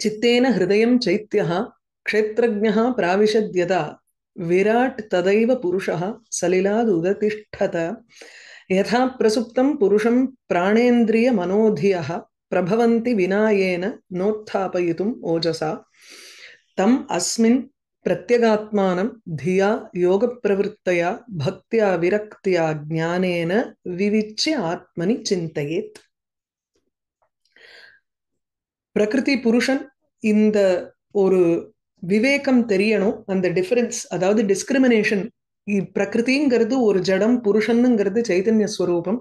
चित्तेन हृदयं चैत्यः क्षेत्रज्ञः प्राविशद्यदा विराट् तदैव पुरुषः सलिलादुदतिष्ठत यथा प्रसुप्तं पुरुषं प्राणेन्द्रियमनोधियः प्रभवन्ति विनायेन नोत्थापयितुम् ओजसा तम् अस्मिन् प्रत्यगात्मानं धिया योगप्रवृत्तया भक्त्या विरक्त्या ज्ञानेन विविच्य आत्मनि चिन्तयेत् பிரகிருதி புருஷன் இந்த ஒரு விவேகம் தெரியணும் அந்த டிஃபரன்ஸ் அதாவது டிஸ்கிரிமினேஷன் பிரகிருதிங்கிறது ஒரு ஜடம் புருஷனுங்கிறது சைதன்ய ஸ்வரூபம்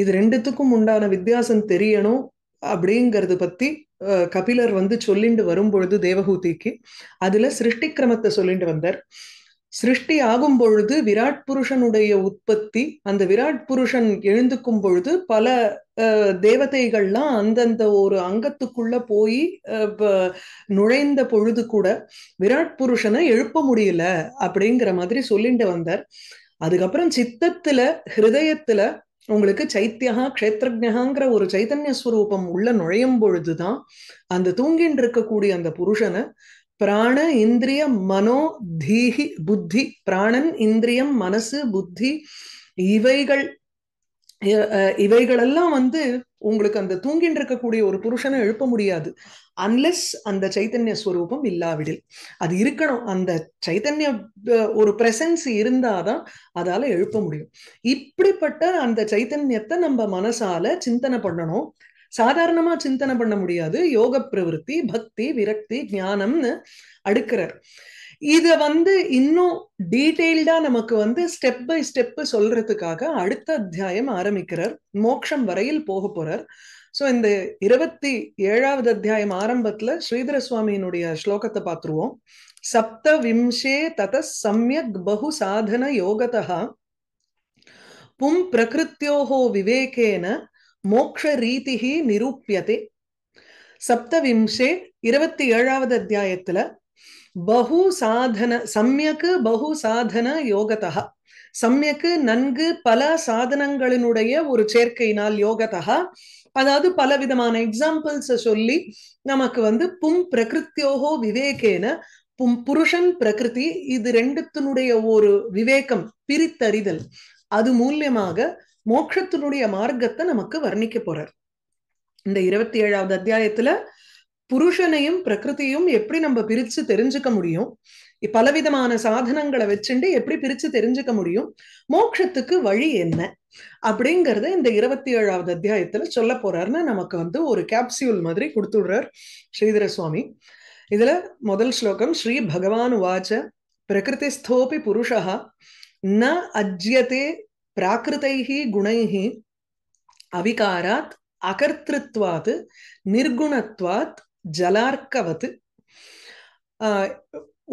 இது ரெண்டுத்துக்கும் உண்டான வித்தியாசம் தெரியணும் அப்படிங்கிறது பத்தி கபிலர் வந்து சொல்லிண்டு வரும்பொழுது தேவகூதிக்கு அதுல சிருஷ்டி கிரமத்தை சொல்லிட்டு வந்தார் சிருஷ்டி ஆகும் பொழுது விராட் புருஷனுடைய உற்பத்தி அந்த விராட் புருஷன் எழுந்துக்கும் பொழுது பல தேவதைகள்லாம் அந்தந்த ஒரு அங்கத்துக்குள்ள போய் நுழைந்த பொழுது கூட விராட் புருஷனை எழுப்ப முடியல அப்படிங்கிற மாதிரி சொல்லிட்டு வந்தார் அதுக்கப்புறம் சித்தத்துல ஹிருதயத்துல உங்களுக்கு சைத்தியகா கஷேத்திரஜகாங்கிற ஒரு சைத்தன்ய ஸ்வரூபம் உள்ள நுழையும் பொழுதுதான் அந்த தூங்கின்னு இருக்கக்கூடிய அந்த புருஷனை பிராண இந்திரிய மனோ தீகி புத்தி பிராணன் இந்திரியம் மனசு புத்தி இவைகள் இவைகளெல்லாம் வந்து உங்களுக்கு அந்த தூங்கின்னு இருக்கக்கூடிய ஒரு புருஷனை எழுப்ப முடியாது அன்லெஸ் அந்த சைத்தன்ய ஸ்வரூபம் இல்லாவிடில் அது இருக்கணும் அந்த சைத்தன்ய ஒரு பிரசன்ஸ் இருந்தாதான் அதால எழுப்ப முடியும் இப்படிப்பட்ட அந்த சைத்தன்யத்தை நம்ம மனசால சிந்தனை பண்ணணும் சாதாரணமா சிந்தனை பண்ண முடியாது யோக பிரவருத்தி பக்தி விரக்தி ஞானம்னு அடுக்கிறார் இத வந்து இன்னும் டீடைல்டா நமக்கு வந்து ஸ்டெப் பை ஸ்டெப் சொல்றதுக்காக அடுத்த அத்தியாயம் ஆரம்பிக்கிறார் மோக்ஷம் வரையில் போக போறார் சோ இந்த இருபத்தி ஏழாவது அத்தியாயம் ஆரம்பத்துல ஸ்ரீதர சுவாமியினுடைய ஸ்லோகத்தை பாத்துருவோம் சப்த விம்சே தத சமயக் பகு சாதன யோகதா பும் பிரகிருத்தியோகோ விவேகேன மோக்ஷரீதிகி நிரூபியதே சப்தவிம்சே இருபத்தி ஏழாவது அத்தியாயத்துல பகு சாதன சம்யக்கு பகு சாதன யோகதா சம்யக்கு நன்கு பல சாதனங்களினுடைய ஒரு சேர்க்கையினால் யோகதா அதாவது பல விதமான எக்ஸாம்பிள்ஸ சொல்லி நமக்கு வந்து பும் பிரகிருத்தியோகோ விவேகேன பும் புருஷன் பிரகிருதி இது ரெண்டுத்தினுடைய ஒரு விவேகம் பிரித்தறிதல் அது மூலியமாக மோட்சத்தினுடைய மார்க்கத்தை நமக்கு வர்ணிக்க போறார் இந்த இருபத்தி ஏழாவது அத்தியாயத்துல புருஷனையும் பிரகிருதியும் எப்படி நம்ம பிரிச்சு தெரிஞ்சுக்க முடியும் பலவிதமான சாதனங்களை வச்சுட்டு எப்படி பிரிச்சு தெரிஞ்சுக்க முடியும் மோட்சத்துக்கு வழி என்ன அப்படிங்கறத இந்த இருபத்தி ஏழாவது அத்தியாயத்துல சொல்ல போறாருன்னு நமக்கு வந்து ஒரு கேப்சியூல் மாதிரி கொடுத்துடுறார் ஸ்ரீதர சுவாமி இதுல முதல் ஸ்லோகம் ஸ்ரீ பகவான் வாச்ச ஸ்தோபி புருஷா ந அஜ்யதே பிராகிருத்தை குணை அவிகாராத் அகர்த்திருவாத் நிர்குணத்வாத் ஜலார்க்கவது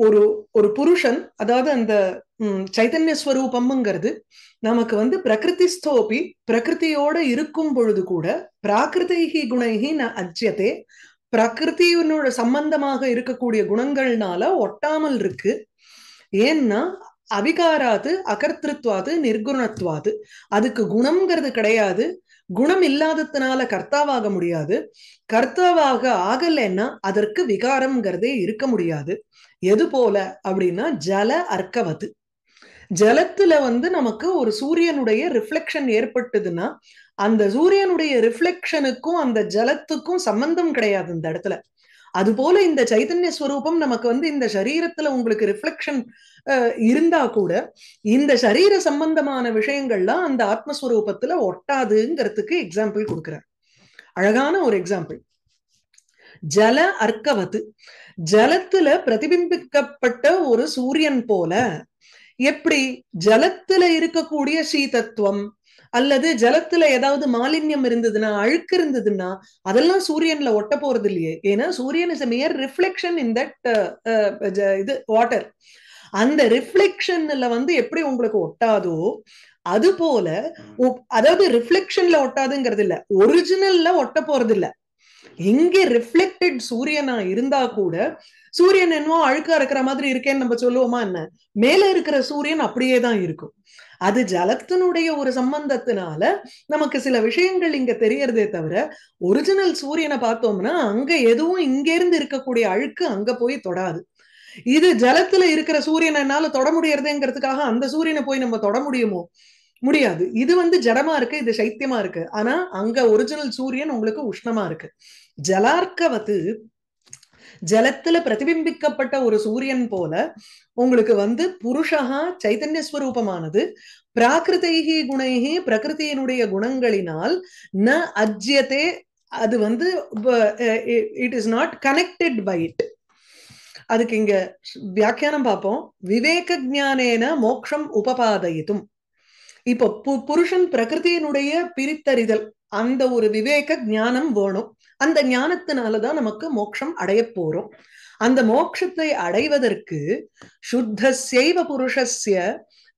ஒரு ஒரு புருஷன் அதாவது அந்த சைதன்ய ஸ்வரூபம்ங்கிறது நமக்கு வந்து பிரகிருதி ஸ்தோபி பிரகிருதியோட இருக்கும் பொழுது கூட பிராகிருதைகி குணைகி ந அஜ்யதே பிரகிருதியினோட சம்பந்தமாக இருக்கக்கூடிய குணங்கள்னால ஒட்டாமல் இருக்கு ஏன்னா அவிகாராது அகர்த்திருவாது நிர்குணத்துவாது அதுக்கு குணம்ங்கிறது கிடையாது குணம் இல்லாததுனால கர்த்தாவாக முடியாது கர்த்தாவாக ஆகலைன்னா அதற்கு விகாரம்ங்கிறதே இருக்க முடியாது எது போல அப்படின்னா ஜல அர்க்கவது ஜலத்துல வந்து நமக்கு ஒரு சூரியனுடைய ரிஃப்ளெக்ஷன் ஏற்பட்டதுன்னா அந்த சூரியனுடைய ரிஃப்ளெக்ஷனுக்கும் அந்த ஜலத்துக்கும் சம்பந்தம் கிடையாது இந்த இடத்துல அது போல இந்த சைதன்ய ஸ்வரூபம் நமக்கு வந்து இந்த சரீரத்துல உங்களுக்கு ரிஃப்ளெக்ஷன் இருந்தா கூட இந்த சரீர சம்பந்தமான விஷயங்கள்லாம் அந்த ஆத்மஸ்வரூபத்துல ஒட்டாதுங்கிறதுக்கு எக்ஸாம்பிள் கொடுக்குறார் அழகான ஒரு எக்ஸாம்பிள் ஜல அர்க்கவத்து ஜலத்துல பிரதிபிம்பிக்கப்பட்ட ஒரு சூரியன் போல எப்படி ஜலத்துல இருக்கக்கூடிய சீதத்துவம் அல்லது ஜலத்துல ஏதாவது மாலின்யம் இருந்ததுன்னா அழுக்கு இருந்ததுன்னா அதெல்லாம் சூரியன்ல ஒட்ட போறது இல்லையே ஏன்னா சூரியன் is mere reflection in that இது வாட்டர் அந்த ரிஃப்ளெக்ஷன்ல வந்து எப்படி உங்களுக்கு ஒட்டாதோ அது போல அதாவது ரிஃப்ளெக்ஷன்ல ஒட்டாதுங்கிறது இல்ல ஒரிஜினல்ல ஒட்ட போறது இல்ல எங்க ரிஃப்ளெக்டட் சூரியனா இருந்தா கூட சூரியன் என்னவோ அழுக்கா இருக்கிற மாதிரி இருக்கேன்னு நம்ம சொல்லுவோமா என்ன மேல இருக்கிற சூரியன் அப்படியே தான் இருக்கும் அது ஜலத்தினுடைய ஒரு சம்பந்தத்தினால நமக்கு சில விஷயங்கள் இங்க தெரியறதே தவிர ஒரிஜினல் சூரியனை பார்த்தோம்னா அங்க எதுவும் இங்க இருந்து இருக்கக்கூடிய அழுக்கு அங்க போய் தொடாது இது ஜலத்துல இருக்கிற சூரியனால தொட முடியறதுங்கிறதுக்காக அந்த சூரியனை போய் நம்ம தொட முடியுமோ முடியாது இது வந்து ஜடமா இருக்கு இது சைத்தியமா இருக்கு ஆனா அங்க ஒரிஜினல் சூரியன் உங்களுக்கு உஷ்ணமா இருக்கு ஜலார்க்கவத்து ஜலத்துல பிரதிபிம்பிக்கப்பட்ட ஒரு சூரியன் போல உங்களுக்கு வந்து புருஷகா சைதன்ய ஸ்வரூபமானது பிராகிருதைகி குணைகி பிரகிருதியினுடைய குணங்களினால் ந அஜ்யத்தே அது வந்து it is not connected by it அதுக்கு இங்க வியாக்கியானம் பார்ப்போம் விவேக ஜானேன மோக்ஷம் உபபாதயிதும் இப்போ புருஷன் பிரகிருதியினுடைய பிரித்தறிதல் அந்த ஒரு விவேக ஜானம் வேணும் அந்த ஞானத்தினாலதான் நமக்கு மோட்சம் அடைய போறோம் அந்த மோட்சத்தை அடைவதற்கு சுத்த செய்வ புருஷஸ்ய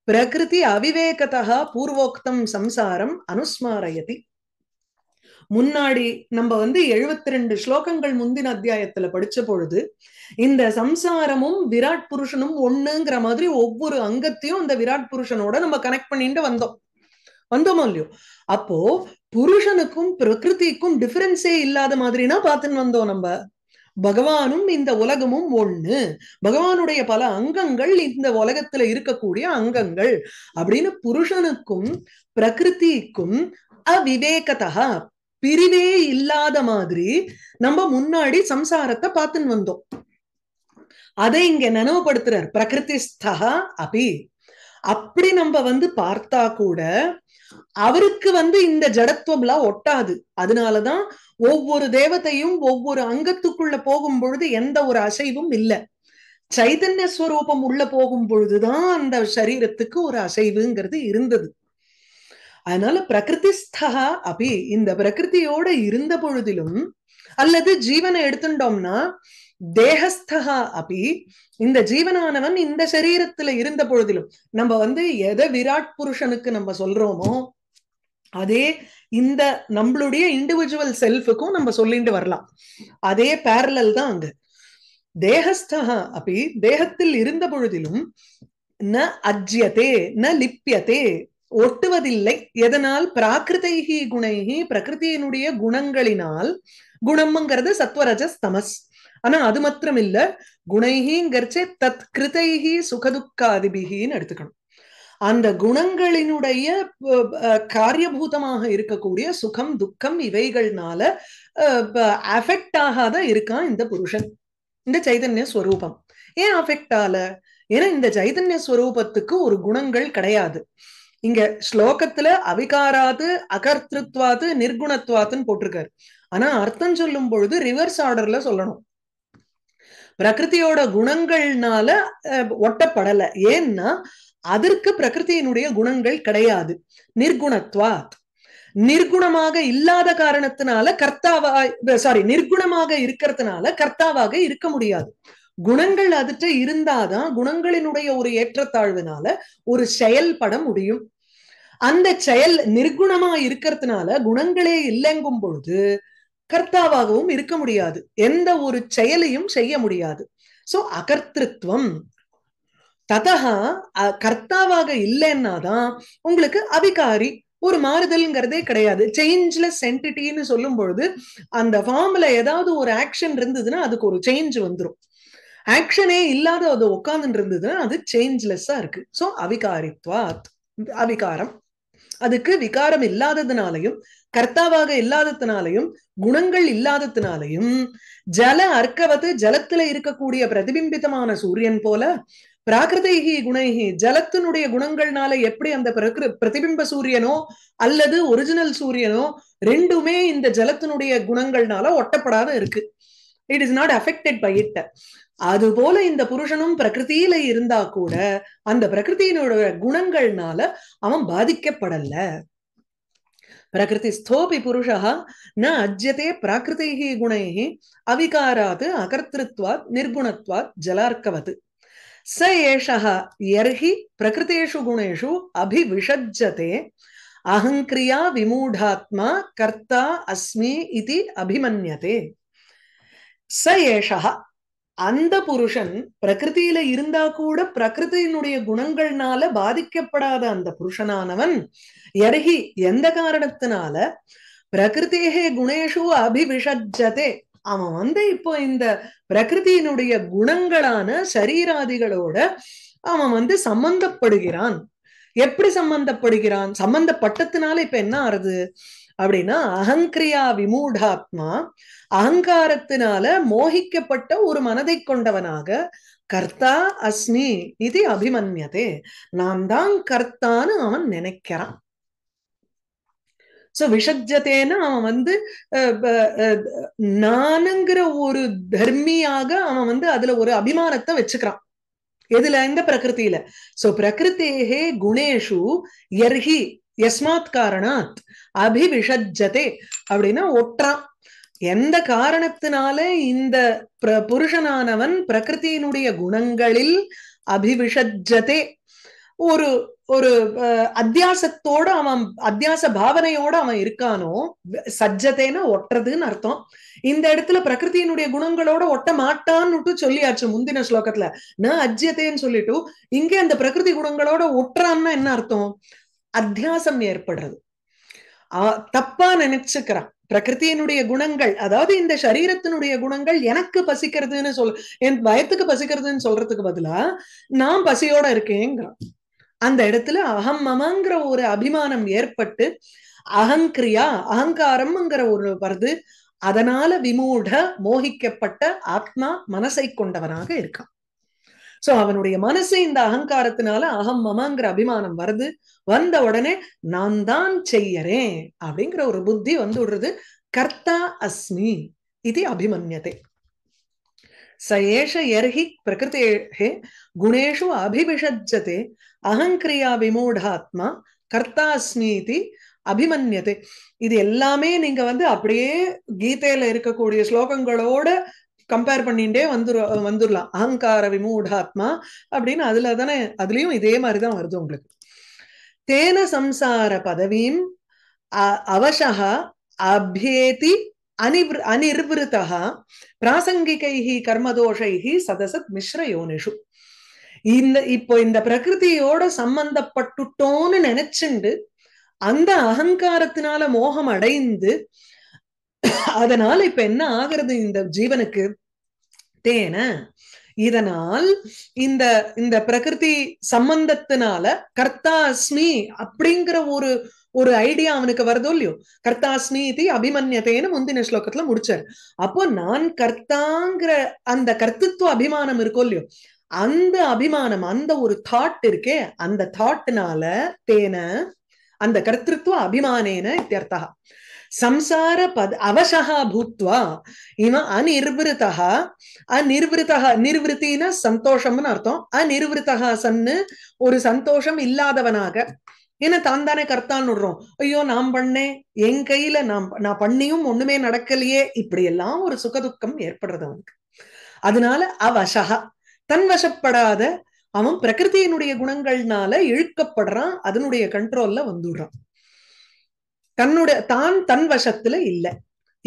பிரகிருதி அவிவேகதா பூர்வோக்தம் சம்சாரம் அனுஸ்மாரயதி முன்னாடி நம்ம வந்து எழுபத்தி ரெண்டு ஸ்லோகங்கள் முந்தின அத்தியாயத்துல படிச்ச பொழுது இந்த சம்சாரமும் விராட் புருஷனும் ஒண்ணுங்கிற மாதிரி ஒவ்வொரு அங்கத்தையும் இந்த விராட் புருஷனோட நம்ம கனெக்ட் பண்ணிட்டு வந்தோம் வந்தோமோ இல்லையோ அப்போ புருஷனுக்கும் பிரகிருதிக்கும் டிஃபரன்ஸே இல்லாத மாதிரினா பார்த்துன்னு வந்தோம் நம்ம பகவானும் இந்த உலகமும் ஒண்ணு பகவானுடைய பல அங்கங்கள் இந்த உலகத்துல இருக்கக்கூடிய அங்கங்கள் அப்படின்னு புருஷனுக்கும் பிரகிருதிக்கும் அவிவேகதா பிரிவே இல்லாத மாதிரி நம்ம முன்னாடி சம்சாரத்தை பார்த்துன்னு வந்தோம் அதை இங்க நினைவுபடுத்துறார் பிரகிருதிஸ்தா அபி அப்படி நம்ம வந்து பார்த்தா கூட அவருக்கு வந்து இந்த ஜடத்துவம்லாம் ஒட்டாது அதனாலதான் ஒவ்வொரு தேவதையும் ஒவ்வொரு அங்கத்துக்குள்ள போகும் பொழுது எந்த ஒரு அசைவும் இல்லை சைதன்ய ஸ்வரூபம் உள்ள போகும் பொழுதுதான் அந்த சரீரத்துக்கு ஒரு அசைவுங்கிறது இருந்தது அதனால பிரகிருதிஸ்தா அபி இந்த பிரகிருதியோட இருந்த பொழுதிலும் அல்லது ஜீவனை எடுத்துட்டோம்னா தேகஸ்தகா அப்படி இந்த ஜீவனானவன் இந்த சரீரத்துல இருந்த பொழுதிலும் நம்ம வந்து எதை விராட் புருஷனுக்கு நம்ம சொல்றோமோ அதே இந்த நம்மளுடைய இண்டிவிஜுவல் செல்ஃபுக்கும் நம்ம சொல்லிட்டு வரலாம் அதே பேரலல் தான் அங்கு தேகஸ்தகா அப்படி தேகத்தில் இருந்த பொழுதிலும் ந அஜ்யதே ந லிப்பியதே ஒட்டுவதில்லை எதனால் பிராகிருதைகி குணைகி பிரகிருதியினுடைய குணங்களினால் குணம்ங்கிறது சத்வரஜஸ் தமஸ் ஆனா அது மாத்திரம் இல்ல குணைகிங்கிறச்சே தத் கிருதைகி சுகதுக்காதிபிகின்னு எடுத்துக்கணும் அந்த குணங்களினுடைய காரியபூதமாக இருக்கக்கூடிய சுகம் துக்கம் இவைகள்னால அஃபெக்ட் ஆகாத இருக்கான் இந்த புருஷன் இந்த சைதன்ய ஸ்வரூபம் ஏன் அஃபெக்ட் ஆல ஏன்னா இந்த சைதன்ய ஸ்வரூபத்துக்கு ஒரு குணங்கள் கிடையாது இங்க ஸ்லோகத்துல அவிகாராது அகர்த்திருத்வாது நிர்குணத்வாதுன்னு போட்டிருக்காரு ஆனா அர்த்தம் சொல்லும் பொழுது ரிவர்ஸ் ஆர்டர்ல சொல்லணும் பிரகிருதியோட குணங்கள்னால ஒட்டப்படலை ஏன்னா அதற்கு பிரகிருதியினுடைய குணங்கள் கிடையாது நிர்குணத்வா நிர்குணமாக இல்லாத காரணத்தினால கர்த்தாவா சாரி நிர்குணமாக இருக்கிறதுனால கர்த்தாவாக இருக்க முடியாது குணங்கள் அதுட்ட இருந்தாதான் குணங்களினுடைய ஒரு ஏற்றத்தாழ்வினால ஒரு செயல்பட முடியும் அந்த செயல் நிர்குணமா இருக்கிறதுனால குணங்களே இல்லைங்கும் பொழுது கர்த்தாவாகவும் இருக்க முடியாது எந்த ஒரு செயலையும் செய்ய முடியாது சோ அகர்த்திருவம் ததா கர்த்தாவாக இல்லைன்னா தான் உங்களுக்கு அபிகாரி ஒரு மாறுதல்ங்கிறதே கிடையாது சேஞ்ச்லெஸ் சென்டிட்டின்னு சொல்லும் பொழுது அந்த ஃபார்ம்ல ஏதாவது ஒரு ஆக்ஷன் இருந்ததுன்னா அதுக்கு ஒரு சேஞ்ச் வந்துடும் ஆக்ஷனே இல்லாத அது உட்காந்துட்டு இருந்ததுன்னா அது சேஞ்ச்லெஸ்ஸா இருக்கு சோ அவிகாரித்வாத் அவிகாரம் அதுக்கு விகாரம் இல்லாததுனாலையும் கர்த்தாவாக இல்லாததுனாலையும் குணங்கள் இல்லாததுனாலையும் ஜல அர்க்கவது ஜலத்துல இருக்கக்கூடிய பிரதிபிம்பிதமான சூரியன் போல பிராகிருதைகி குணைகி ஜலத்தினுடைய குணங்கள்னால எப்படி அந்த பிரதிபிம்ப சூரியனோ அல்லது ஒரிஜினல் சூரியனோ ரெண்டுமே இந்த ஜலத்தினுடைய குணங்கள்னால ஒட்டப்படாத இருக்கு it is not affected by it அது போல இந்த புருஷனும் பிரகிருதியில இருந்தா கூட அந்த பிரகிருத்தினுடைய குணங்கள்னால அவன் பாதிக்கப்படல प्रकृतिस्थोऽपि पुरुषः न अज्यते प्राकृतैः गुणैः अविकारात् अकर्तृत्वात् निर्गुणत्वात् जलार्कवत् स एषः यर्हि प्रकृतेषु गुणेषु अभिविषज्यते अहङ्क्रिया विमूढात्मा कर्ता अस्मि इति अभिमन्यते स एषः அந்த புருஷன் பிரகிருதியில இருந்தா கூட பிரகிருதியினுடைய குணங்கள்னால பாதிக்கப்படாத அந்த புருஷனானவன் எருகி எந்த காரணத்தினால பிரகிருத்தேகே குணேஷு அபிவிஷஜதே அவன் வந்து இப்போ இந்த பிரகிருதியினுடைய குணங்களான சரீராதிகளோட அவன் வந்து சம்பந்தப்படுகிறான் எப்படி சம்பந்தப்படுகிறான் சம்பந்தப்பட்டத்தினால இப்ப என்ன ஆறுது அப்படின்னா அகங்கிரியா விமூடாத்மா அகங்காரத்தினால மோகிக்கப்பட்ட ஒரு மனதை கொண்டவனாக கர்த்தா அஸ்மி இது அபிமன்யதே நான் தான் கர்த்தான்னு அவன் நினைக்கிறான் சோ விஷஜத்தேன்னு அவன் வந்து நானுங்கிற ஒரு தர்மியாக அவன் வந்து அதுல ஒரு அபிமானத்தை வச்சுக்கிறான் எதுல இந்த பிரகிருத்தில சோ பிரகிருத்தேகே குணேஷு எர்ஹி எஸ்மாத் காரணாத் அபிவிஷஜதே அப்படின்னா ஒற்றான் எந்த காரணத்தினால இந்த புருஷனானவன் பிரகிருத்தியினுடைய குணங்களில் அபிவிஷஜதே ஒரு ஒரு அத்தியாசத்தோட அவன் அத்தியாச பாவனையோட அவன் இருக்கானோ சஜ்ஜத்தைன்னா ஒட்டுறதுன்னு அர்த்தம் இந்த இடத்துல பிரகிருத்தியினுடைய குணங்களோட ஒட்ட மாட்டான்னுட்டு சொல்லியாச்சு முந்தின ஸ்லோகத்துல நான் அஜ்யத்தைன்னு சொல்லிட்டு இங்க அந்த பிரகிருதி குணங்களோட ஒட்டுறான்னா என்ன அர்த்தம் அத்தியாசம் ஏற்படுறது தப்பா நினைச்சுக்கிறான் பிரகிருத்தியினுடைய குணங்கள் அதாவது இந்த சரீரத்தினுடைய குணங்கள் எனக்கு பசிக்கிறதுன்னு சொல் என் பயத்துக்கு பசிக்கிறதுன்னு சொல்றதுக்கு பதிலா நான் பசியோட இருக்கேங்கிறான் அந்த இடத்துல அகம் மமங்கிற ஒரு அபிமானம் ஏற்பட்டு அகங்கிரியா அகங்காரம்ங்கிற ஒரு வருது அதனால விமூட மோகிக்கப்பட்ட ஆத்மா மனசை கொண்டவனாக இருக்கான் சோ அவனுடைய மனசு இந்த அகங்காரத்தினால அகம் மமாங்கிற அபிமானம் வருது வந்த உடனே நான் தான் செய்யறேன் அப்படிங்கிற ஒரு புத்தி வந்து விடுறது கர்த்தா அஸ்மி இது அபிமன்யதே ச ஏஷ எர்ஹி பிரகிருத்தேஹே குணேஷு அபிபிஷஜதே அகங்கிரியா விமூடாத்மா கர்த்தா அஸ்மி இது அபிமன்யதே இது எல்லாமே நீங்க வந்து அப்படியே கீதையில இருக்கக்கூடிய ஸ்லோகங்களோட கம்பேர் பண்ணிட்டே வந்துரு வந்துடலாம் அகங்கார விமூடாத்மா அப்படின்னு அதுல தானே அதுலயும் இதே மாதிரிதான் வருது உங்களுக்கு தேன சம்சார பதவியும் அவசா அபேதி அனிவிர் அனிர்விருத்தா பிராசங்கிகை கர்மதோஷை சதசத் மிஸ்ர யோனிஷு இந்த இப்போ இந்த பிரகிருதியோட சம்பந்தப்பட்டுட்டோன்னு நினைச்சுண்டு அந்த அகங்காரத்தினால மோகம் அடைந்து அதனால இப்ப என்ன ஆகிறது இந்த ஜீவனுக்கு தேன இதனால் இந்த இந்த பிரகிருதி சம்பந்தத்தினால கர்த்தாஸ்மி அப்படிங்கிற ஒரு ஒரு ஐடியா அவனுக்கு வருதோ இல்லையோ கர்த்தாஸ்மி இது அபிமன்யத்தைன்னு முந்தின ஸ்லோகத்துல முடிச்சாரு அப்போ நான் கர்த்தாங்கிற அந்த கர்த்தத்துவ அபிமானம் இருக்கோ இல்லையோ அந்த அபிமானம் அந்த ஒரு தாட் இருக்கே அந்த தாட்னால தேன அந்த கர்த்தத்துவ அபிமானேன இத்தியர்த்தா சம்சார பத அவசகா பூத்வா இவன் அநிர்வத்தகா அநிர்வத்தகா நிர்வத்தின்னா சந்தோஷம்னு அர்த்தம் அநிர்வத்தகா சன்னு ஒரு சந்தோஷம் இல்லாதவனாக ஏன்னா தான் தானே கர்த்தான்னு விடுறோம் ஐயோ நான் பண்ணேன் என் கையில நான் நான் பண்ணியும் ஒண்ணுமே நடக்கலையே இப்படி எல்லாம் ஒரு சுகதுக்கம் ஏற்படுறது அவனுக்கு அதனால அவசகா தன் வசப்படாத அவன் பிரகிருதியினுடைய குணங்கள்னால இழுக்கப்படுறான் அதனுடைய கண்ட்ரோல்ல வந்துடுறான் தன்னுடைய தான் தன் வசத்துல இல்ல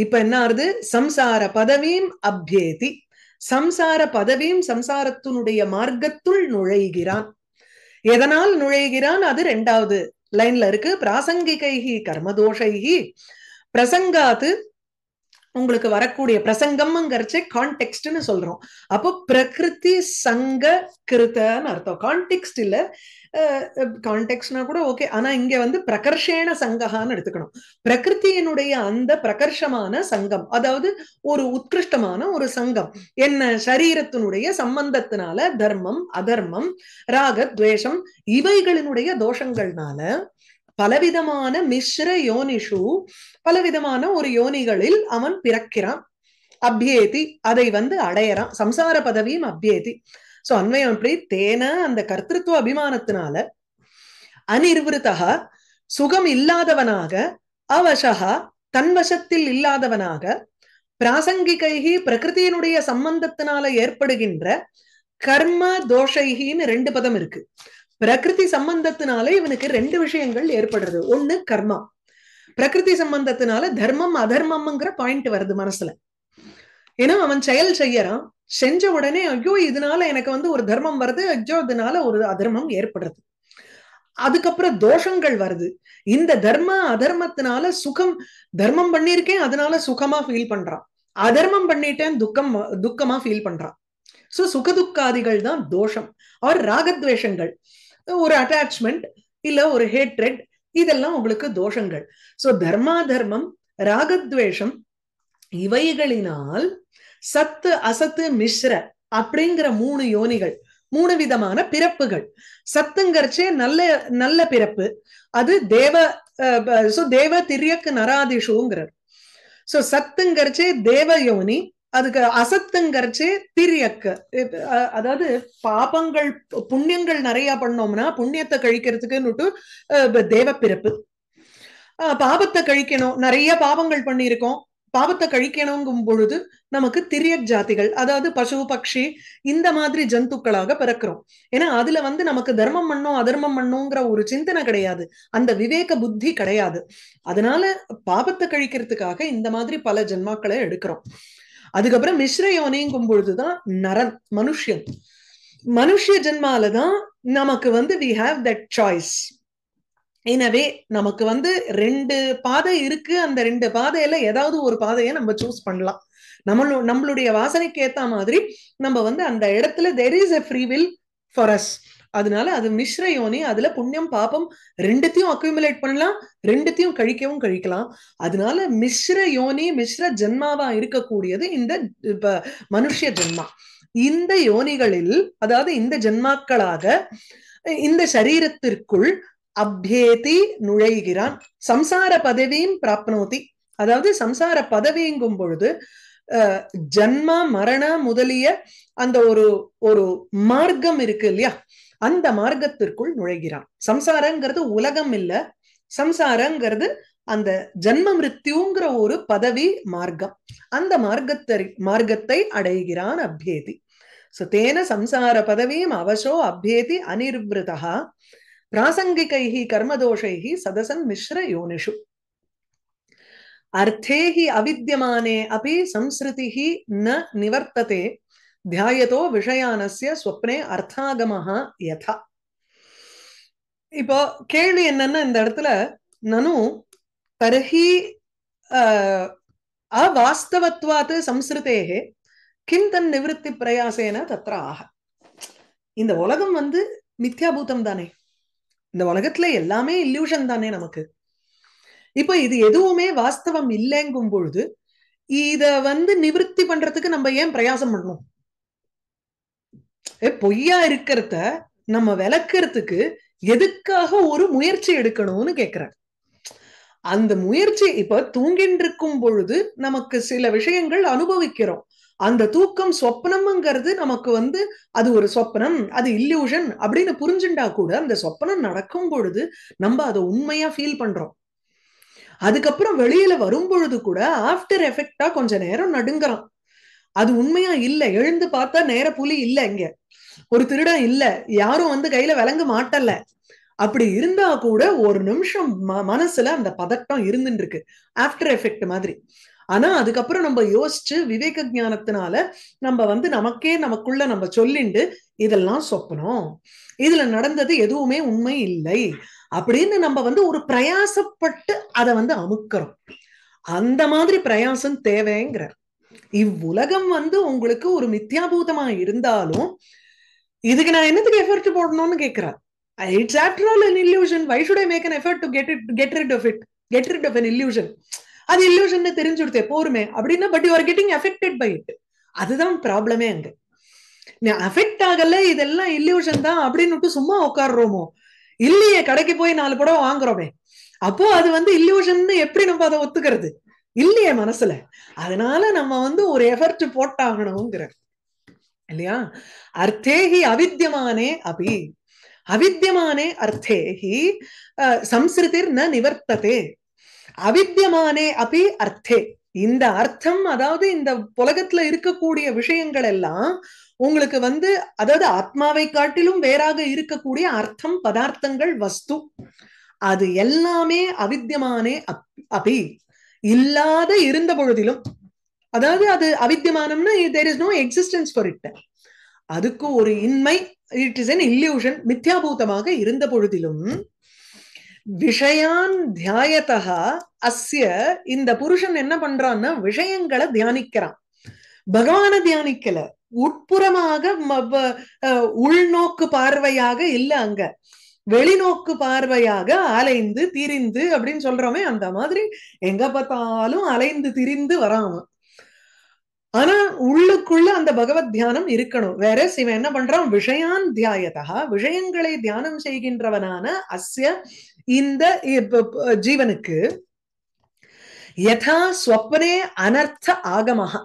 இப்ப என்ன ஆறுது சம்சார பதவியும் அபியேதி சம்சார பதவியும் சம்சாரத்தினுடைய மார்க்கத்துள் நுழைகிறான் எதனால் நுழைகிறான் அது ரெண்டாவது லைன்ல இருக்கு பிராசங்கிகைகி கர்மதோஷைகி பிரசங்காத்து உங்களுக்கு வரக்கூடிய பிரசங்கம்ங்கிறச்சே கான்டெக்ட்னு சொல்றோம் அப்போ பிரகிருதி சங்க கிருத்தன்னு அர்த்தம் கான்டெக்ட் இல்ல கான்டெக்ட்னா கூட ஓகே ஆனா இங்க வந்து பிரகர்ஷேன சங்ககான்னு எடுத்துக்கணும் பிரகிருத்தியினுடைய அந்த பிரகர்ஷமான சங்கம் அதாவது ஒரு உத்கிருஷ்டமான ஒரு சங்கம் என்ன சரீரத்தினுடைய சம்பந்தத்தினால தர்மம் அதர்மம் ராக துவேஷம் இவைகளினுடைய தோஷங்கள்னால பலவிதமான மிஸ்ர யோனிஷு பலவிதமான ஒரு யோனிகளில் அவன் பிறக்கிறான் அபியேதி அதை வந்து அடையறான் சம்சார பதவியும் அபியேதி சோ அன்மையம் அப்படி தேன அந்த கர்த்திருவ அபிமானத்தினால அனிர்வத்தகா சுகம் இல்லாதவனாக அவசகா தன்வசத்தில் இல்லாதவனாக பிராசங்கிகைகி பிரகிருதியினுடைய சம்பந்தத்தினால ஏற்படுகின்ற கர்ம தோஷைகின்னு ரெண்டு பதம் இருக்கு பிரகிருதி சம்பந்தத்தினாலே இவனுக்கு ரெண்டு விஷயங்கள் ஏற்படுறது ஒண்ணு கர்மா பிரகிருதி சம்பந்தத்தினால தர்மம் அதர்மம்ங்கிற பாயிண்ட் வருது மனசுல ஏன்னா அவன் செயல் செய்யறான் செஞ்ச உடனே ஐயோ இதனால எனக்கு வந்து ஒரு தர்மம் வருது ஐயோ இதனால ஒரு அதர்மம் ஏற்படுறது அதுக்கப்புறம் தோஷங்கள் வருது இந்த தர்ம அதர்மத்தினால சுகம் தர்மம் பண்ணிருக்கேன் அதனால சுகமா ஃபீல் பண்றான் அதர்மம் பண்ணிட்டேன் துக்கம் துக்கமா ஃபீல் பண்றான் சோ சுகதுக்காதிகள் தான் தோஷம் ஆர் ராகத்வேஷங்கள் ஒரு அட்டாச்மெண்ட் இல்ல ஒரு ஹேட்ரெட் இதெல்லாம் உங்களுக்கு தோஷங்கள் சோ தர்மா தர்மம் ராகத்வேஷம் இவைகளினால் சத்து அசத்து மிஸ்ர அப்படிங்கிற மூணு யோனிகள் மூணு விதமான பிறப்புகள் சத்துங்கிறச்சே நல்ல நல்ல பிறப்பு அது தேவ சோ தேவ திரியக்கு நராதிஷுங்கிறார் சோ சத்துங்கிறச்சே தேவ யோனி அதுக்கு அசத்துங்கிறச்சு திரியக்கு அதாவது பாபங்கள் புண்ணியங்கள் நிறைய பண்ணோம்னா புண்ணியத்தை கழிக்கிறதுக்குன்னுட்டு தேவ பிறப்பு பாபத்தை கழிக்கணும் நிறைய பாவங்கள் பண்ணியிருக்கோம் பாவத்தை கழிக்கணுங்கும் பொழுது நமக்கு திரியக் ஜாதிகள் அதாவது பசு பக்ஷி இந்த மாதிரி ஜந்துக்களாக பிறக்கிறோம் ஏன்னா அதுல வந்து நமக்கு தர்மம் பண்ணும் அதர்மம் பண்ணுங்கிற ஒரு சிந்தனை கிடையாது அந்த விவேக புத்தி கிடையாது அதனால பாபத்தை கழிக்கிறதுக்காக இந்த மாதிரி பல ஜென்மாக்களை எடுக்கிறோம் அதுக்கப்புறம் மிஸ்ர யோனிங்கும் பொழுதுதான் நரன் மனுஷன் மனுஷ ஜென்மாலதான் நமக்கு வந்து வி ஹாவ் தட் சாய்ஸ் எனவே நமக்கு வந்து ரெண்டு பாதை இருக்கு அந்த ரெண்டு பாதையில ஏதாவது ஒரு பாதையை நம்ம சூஸ் பண்ணலாம் நம்மளு நம்மளுடைய வாசனைக்கு ஏத்த மாதிரி நம்ம வந்து அந்த இடத்துல there is a free will will for us அதனால அது மிஸ்ர யோனி அதுல புண்ணியம் பாபம் ரெண்டுத்தையும் அக்யூமுலேட் பண்ணலாம் ரெண்டுத்தையும் கழிக்கவும் கழிக்கலாம் அதனால மிஸ்ர யோனி மிஸ்ர ஜென்மாவா இருக்கக்கூடியது இந்த மனுஷ ஜென்மா இந்த யோனிகளில் அதாவது இந்த ஜென்மாக்களாக இந்த சரீரத்திற்குள் அபேதி நுழைகிறான் சம்சார பதவியும் பிராப்னோதி அதாவது சம்சார பதவிங்கும் பொழுது ஜன்மா மரண முதலிய அந்த ஒரு ஒரு மார்க்கம் இருக்கு இல்லையா அந்த மார்க்கத்திற்குள் நுழைகிறான் சம்சாரங்கிறது உலகம் இல்ல சம்சாரங்கிறது அந்த ஜன்ம மிருத்யுங்கிற ஒரு பதவி மார்க்கம் அந்த மார்க்கத்தை மார்க்கத்தை அடைகிறான் அபேதி சோ சம்சார பதவியும் அவசோ அபேதி அனிர்வதா பிராசங்கிகைஹி கர்மதோஷைஹி சதசன் மிஸ்ர யோனிஷு அர்த்தேஹி அவித்தியமானே அபி சம்ஸ்ருதிஹி ந நிவர்த்ததே தியாயத்தோ விஷயானசிய ஸ்வப்னே அர்த்தாகமஹா யதா இப்போ கேள்வி என்னன்னா இந்த இடத்துல நனு தர்ஹி அவாஸ்தவத்வாத்து சம்ஸ்கிருதேகே கிந்தன் நிவத்தி பிரயாசேன தத்திர ஆக இந்த உலகம் வந்து மித்யாபூதம் தானே இந்த உலகத்துல எல்லாமே இல்யூஷன் தானே நமக்கு இப்ப இது எதுவுமே வாஸ்தவம் இல்லைங்கும் பொழுது இத வந்து நிவர்த்தி பண்றதுக்கு நம்ம ஏன் பிரயாசம் பண்ணணும் பொய்யா இருக்கிறத நம்ம விளக்குறதுக்கு எதுக்காக ஒரு முயற்சி எடுக்கணும்னு கேக்குறாரு அந்த முயற்சி இப்ப தூங்கின்னு பொழுது நமக்கு சில விஷயங்கள் அனுபவிக்கிறோம் அந்த தூக்கம் சொப்னம்ங்கிறது நமக்கு வந்து அது ஒரு சொப்பனம் அது இல்லியூஷன் அப்படின்னு புரிஞ்சுண்டா கூட அந்த சொப்பனம் நடக்கும் பொழுது நம்ம அதை உண்மையா ஃபீல் பண்றோம் அதுக்கப்புறம் வெளியில வரும் பொழுது கூட ஆப்டர் எஃபெக்டா கொஞ்ச நேரம் நடுங்குறோம் அது உண்மையா இல்ல எழுந்து பார்த்தா நேர புலி இல்ல இங்க ஒரு திருடம் இல்ல யாரும் வந்து கையில விளங்க மாட்டல அப்படி இருந்தா கூட ஒரு நிமிஷம் மனசுல அந்த பதட்டம் இருந்துட்டு இருக்கு ஆஃப்டர் எஃபெக்ட் மாதிரி ஆனா அதுக்கப்புறம் நம்ம யோசிச்சு விவேக ஜானத்தினால நம்ம வந்து நமக்கே நமக்குள்ள நம்ம சொல்லிண்டு இதெல்லாம் சொப்பனோம் இதுல நடந்தது எதுவுமே உண்மை இல்லை அப்படின்னு நம்ம வந்து ஒரு பிரயாசப்பட்டு அதை வந்து அமுக்கிறோம் அந்த மாதிரி பிரயாசம் தேவைங்கிற இவ்வுலகம் வந்து உங்களுக்கு ஒரு மித்யாபூதமா இருந்தாலும் இதுக்கு நான் என்னத்துக்கு எஃபர்ட் போடணும்னு கேட்கிறேன் it's after all an illusion why should I make an effort to get it get rid of it get rid of an illusion அது இல்யூஷன் தெரிஞ்சுடுத்து போருமே அப்படின்னா but you are getting affected by it அதுதான் ப்ராப்ளமே அங்க அஃபெக்ட் ஆகல இதெல்லாம் இல்யூஷன் தான் அப்படின்னு சும்மா உட்காடுறோமோ இல்லையே கடைக்கு போய் நாலு படம் வாங்குறோமே அப்போ அது வந்து இல்யூஷன் எப்படி நம்ம அதை ஒத்துக்கிறது இல்லையே மனசுல அதனால நம்ம வந்து ஒரு எஃபர்ட் போட்டாகணுங்கிற இல்லையா அர்த்தேகி அவித்தியமானே அபி அவித்தியமானே அர்த்தேகி சம்ஸ்கிருதிர் ந நிவர்த்ததே அவித்தியமானே அபி அர்த்தே இந்த அர்த்தம் அதாவது இந்த உலகத்துல இருக்கக்கூடிய விஷயங்கள் எல்லாம் உங்களுக்கு வந்து அதாவது ஆத்மாவை காட்டிலும் வேறாக இருக்கக்கூடிய அர்த்தம் பதார்த்தங்கள் வஸ்து அது எல்லாமே அவித்தியமானே அபி இல்லாத இருந்த பொழுதிலும் அதாவது அது அவித்தியமானம்னா there is no existence for it அதுக்கு ஒரு இன்மை இட் இஸ் என் இல்லியூஷன் மித்யாபூதமாக இருந்த பொழுதிலும் விஷயான் தியாயத்தா அஸ்ய இந்த புருஷன் என்ன பண்றான்னா விஷயங்களை தியானிக்கிறான் பகவான தியானிக்கல உட்புறமாக உள்நோக்கு பார்வையாக இல்ல அங்க வெளிநோக்கு பார்வையாக அலைந்து திரிந்து அப்படின்னு சொல்றோமே அந்த மாதிரி எங்க பார்த்தாலும் அலைந்து திரிந்து வராம ஆனா உள்ளுக்குள்ள அந்த பகவத் தியானம் இருக்கணும் வேற இவன் என்ன பண்றான் விஷயான் தியாயதா விஷயங்களை தியானம் செய்கின்றவனான அஸ்ய இந்த ஜீவனுக்கு யதா ஸ்வப்னே அனர்த்த ஆகமாக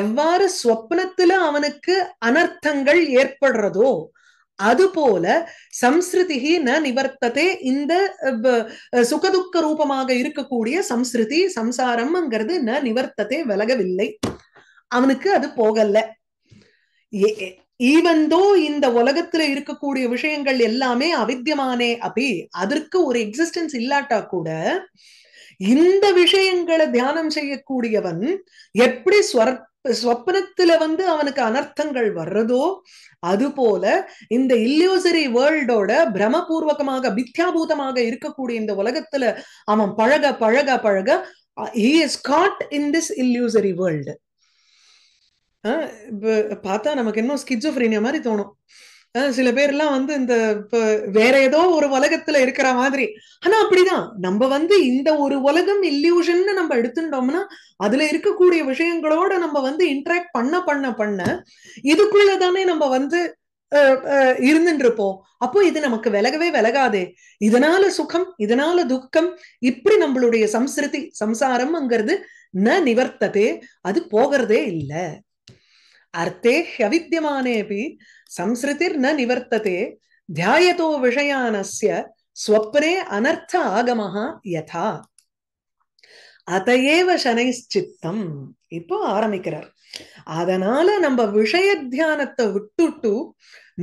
எவ்வாறு ஸ்வப்னத்துல அவனுக்கு அனர்த்தங்கள் ஏற்படுறதோ அதுபோல சம்ஸ்ருதி ந நிவர்த்ததே இந்த சுகதுக்க ரூபமாக இருக்கக்கூடிய சம்ஸ்கிருதி சம்சாரம்ங்கிறது ந நிவர்த்ததே விலகவில்லை அவனுக்கு அது போகல ஈவந்தோ இந்த உலகத்துல இருக்கக்கூடிய விஷயங்கள் எல்லாமே அவித்தியமானே அப்படி அதற்கு ஒரு எக்ஸிஸ்டன்ஸ் இல்லாட்டா கூட இந்த விஷயங்களை தியானம் செய்யக்கூடியவன் எப்படி ஸ்வர் ஸ்வப்னத்துல வந்து அவனுக்கு அனர்த்தங்கள் வர்றதோ அது போல இந்த இல்லியோசரி வேர்ல்டோட பிரமபூர்வகமாக மித்யாபூதமாக இருக்கக்கூடிய இந்த உலகத்துல அவன் பழக பழக பழக is God in this illusory world பார்த்தா நமக்கு இன்னும் ஸ்கிட்ஸோஃப்ரீனியா மாதிரி தோணும் சில பேர் எல்லாம் வந்து இந்த வேற ஏதோ ஒரு உலகத்துல இருக்கிற மாதிரி ஆனா அப்படிதான் நம்ம வந்து இந்த ஒரு உலகம் இல்லியூஷன் நம்ம எடுத்துட்டோம்னா அதுல இருக்கக்கூடிய விஷயங்களோட நம்ம வந்து இன்ட்ராக்ட் பண்ண பண்ண பண்ண இதுக்குள்ளதானே நம்ம வந்து இருந்துருப்போம் இருப்போம் அப்போ இது நமக்கு விலகவே விலகாதே இதனால சுகம் இதனால துக்கம் இப்படி நம்மளுடைய சம்ஸ்கிருதி சம்சாரம்ங்கிறது ந நிவர்த்ததே அது போகிறதே இல்லை அர்த்தே ஹவித்தியமானேபி சம்ஸ்ருதிர் ந நிவர்த்ததே தியாயதோ விஷயானஸ்ய ஸ்வப்னே அனர்த்த ஆகமஹா யதா அதையேவ சனைச்சித்தம் இப்போ ஆரம்பிக்கிறார் அதனால நம்ம விஷய தியானத்தை விட்டுட்டு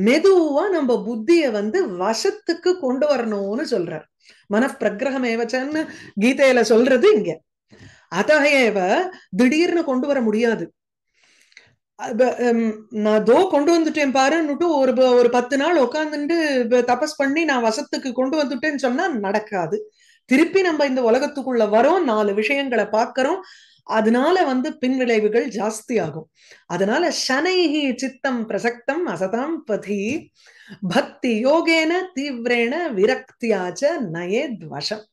மெதுவா நம்ம புத்திய வந்து வசத்துக்கு கொண்டு வரணும்னு சொல்றார் மனப்பிரகிரகம் ஏவச்சன்னு கீதையில சொல்றது இங்க அதேவ திடீர்னு கொண்டு வர முடியாது நான் கொண்டு வந்துட்டேன் பாருன்னுட்டு ஒரு ஒரு பத்து நாள் உட்காந்துட்டு தபஸ் பண்ணி நான் வசத்துக்கு கொண்டு வந்துட்டேன்னு சொன்னா நடக்காது திருப்பி நம்ம இந்த உலகத்துக்குள்ள வரோம் நாலு விஷயங்களை பார்க்கிறோம் அதனால வந்து பின்விளைவுகள் ஜாஸ்தி ஆகும் அதனால சனைஹி சித்தம் பிரசக்தம் அசதாம் பதி பக்தி யோகேன தீவிரேன விரக்தியாச்ச நயே வசம்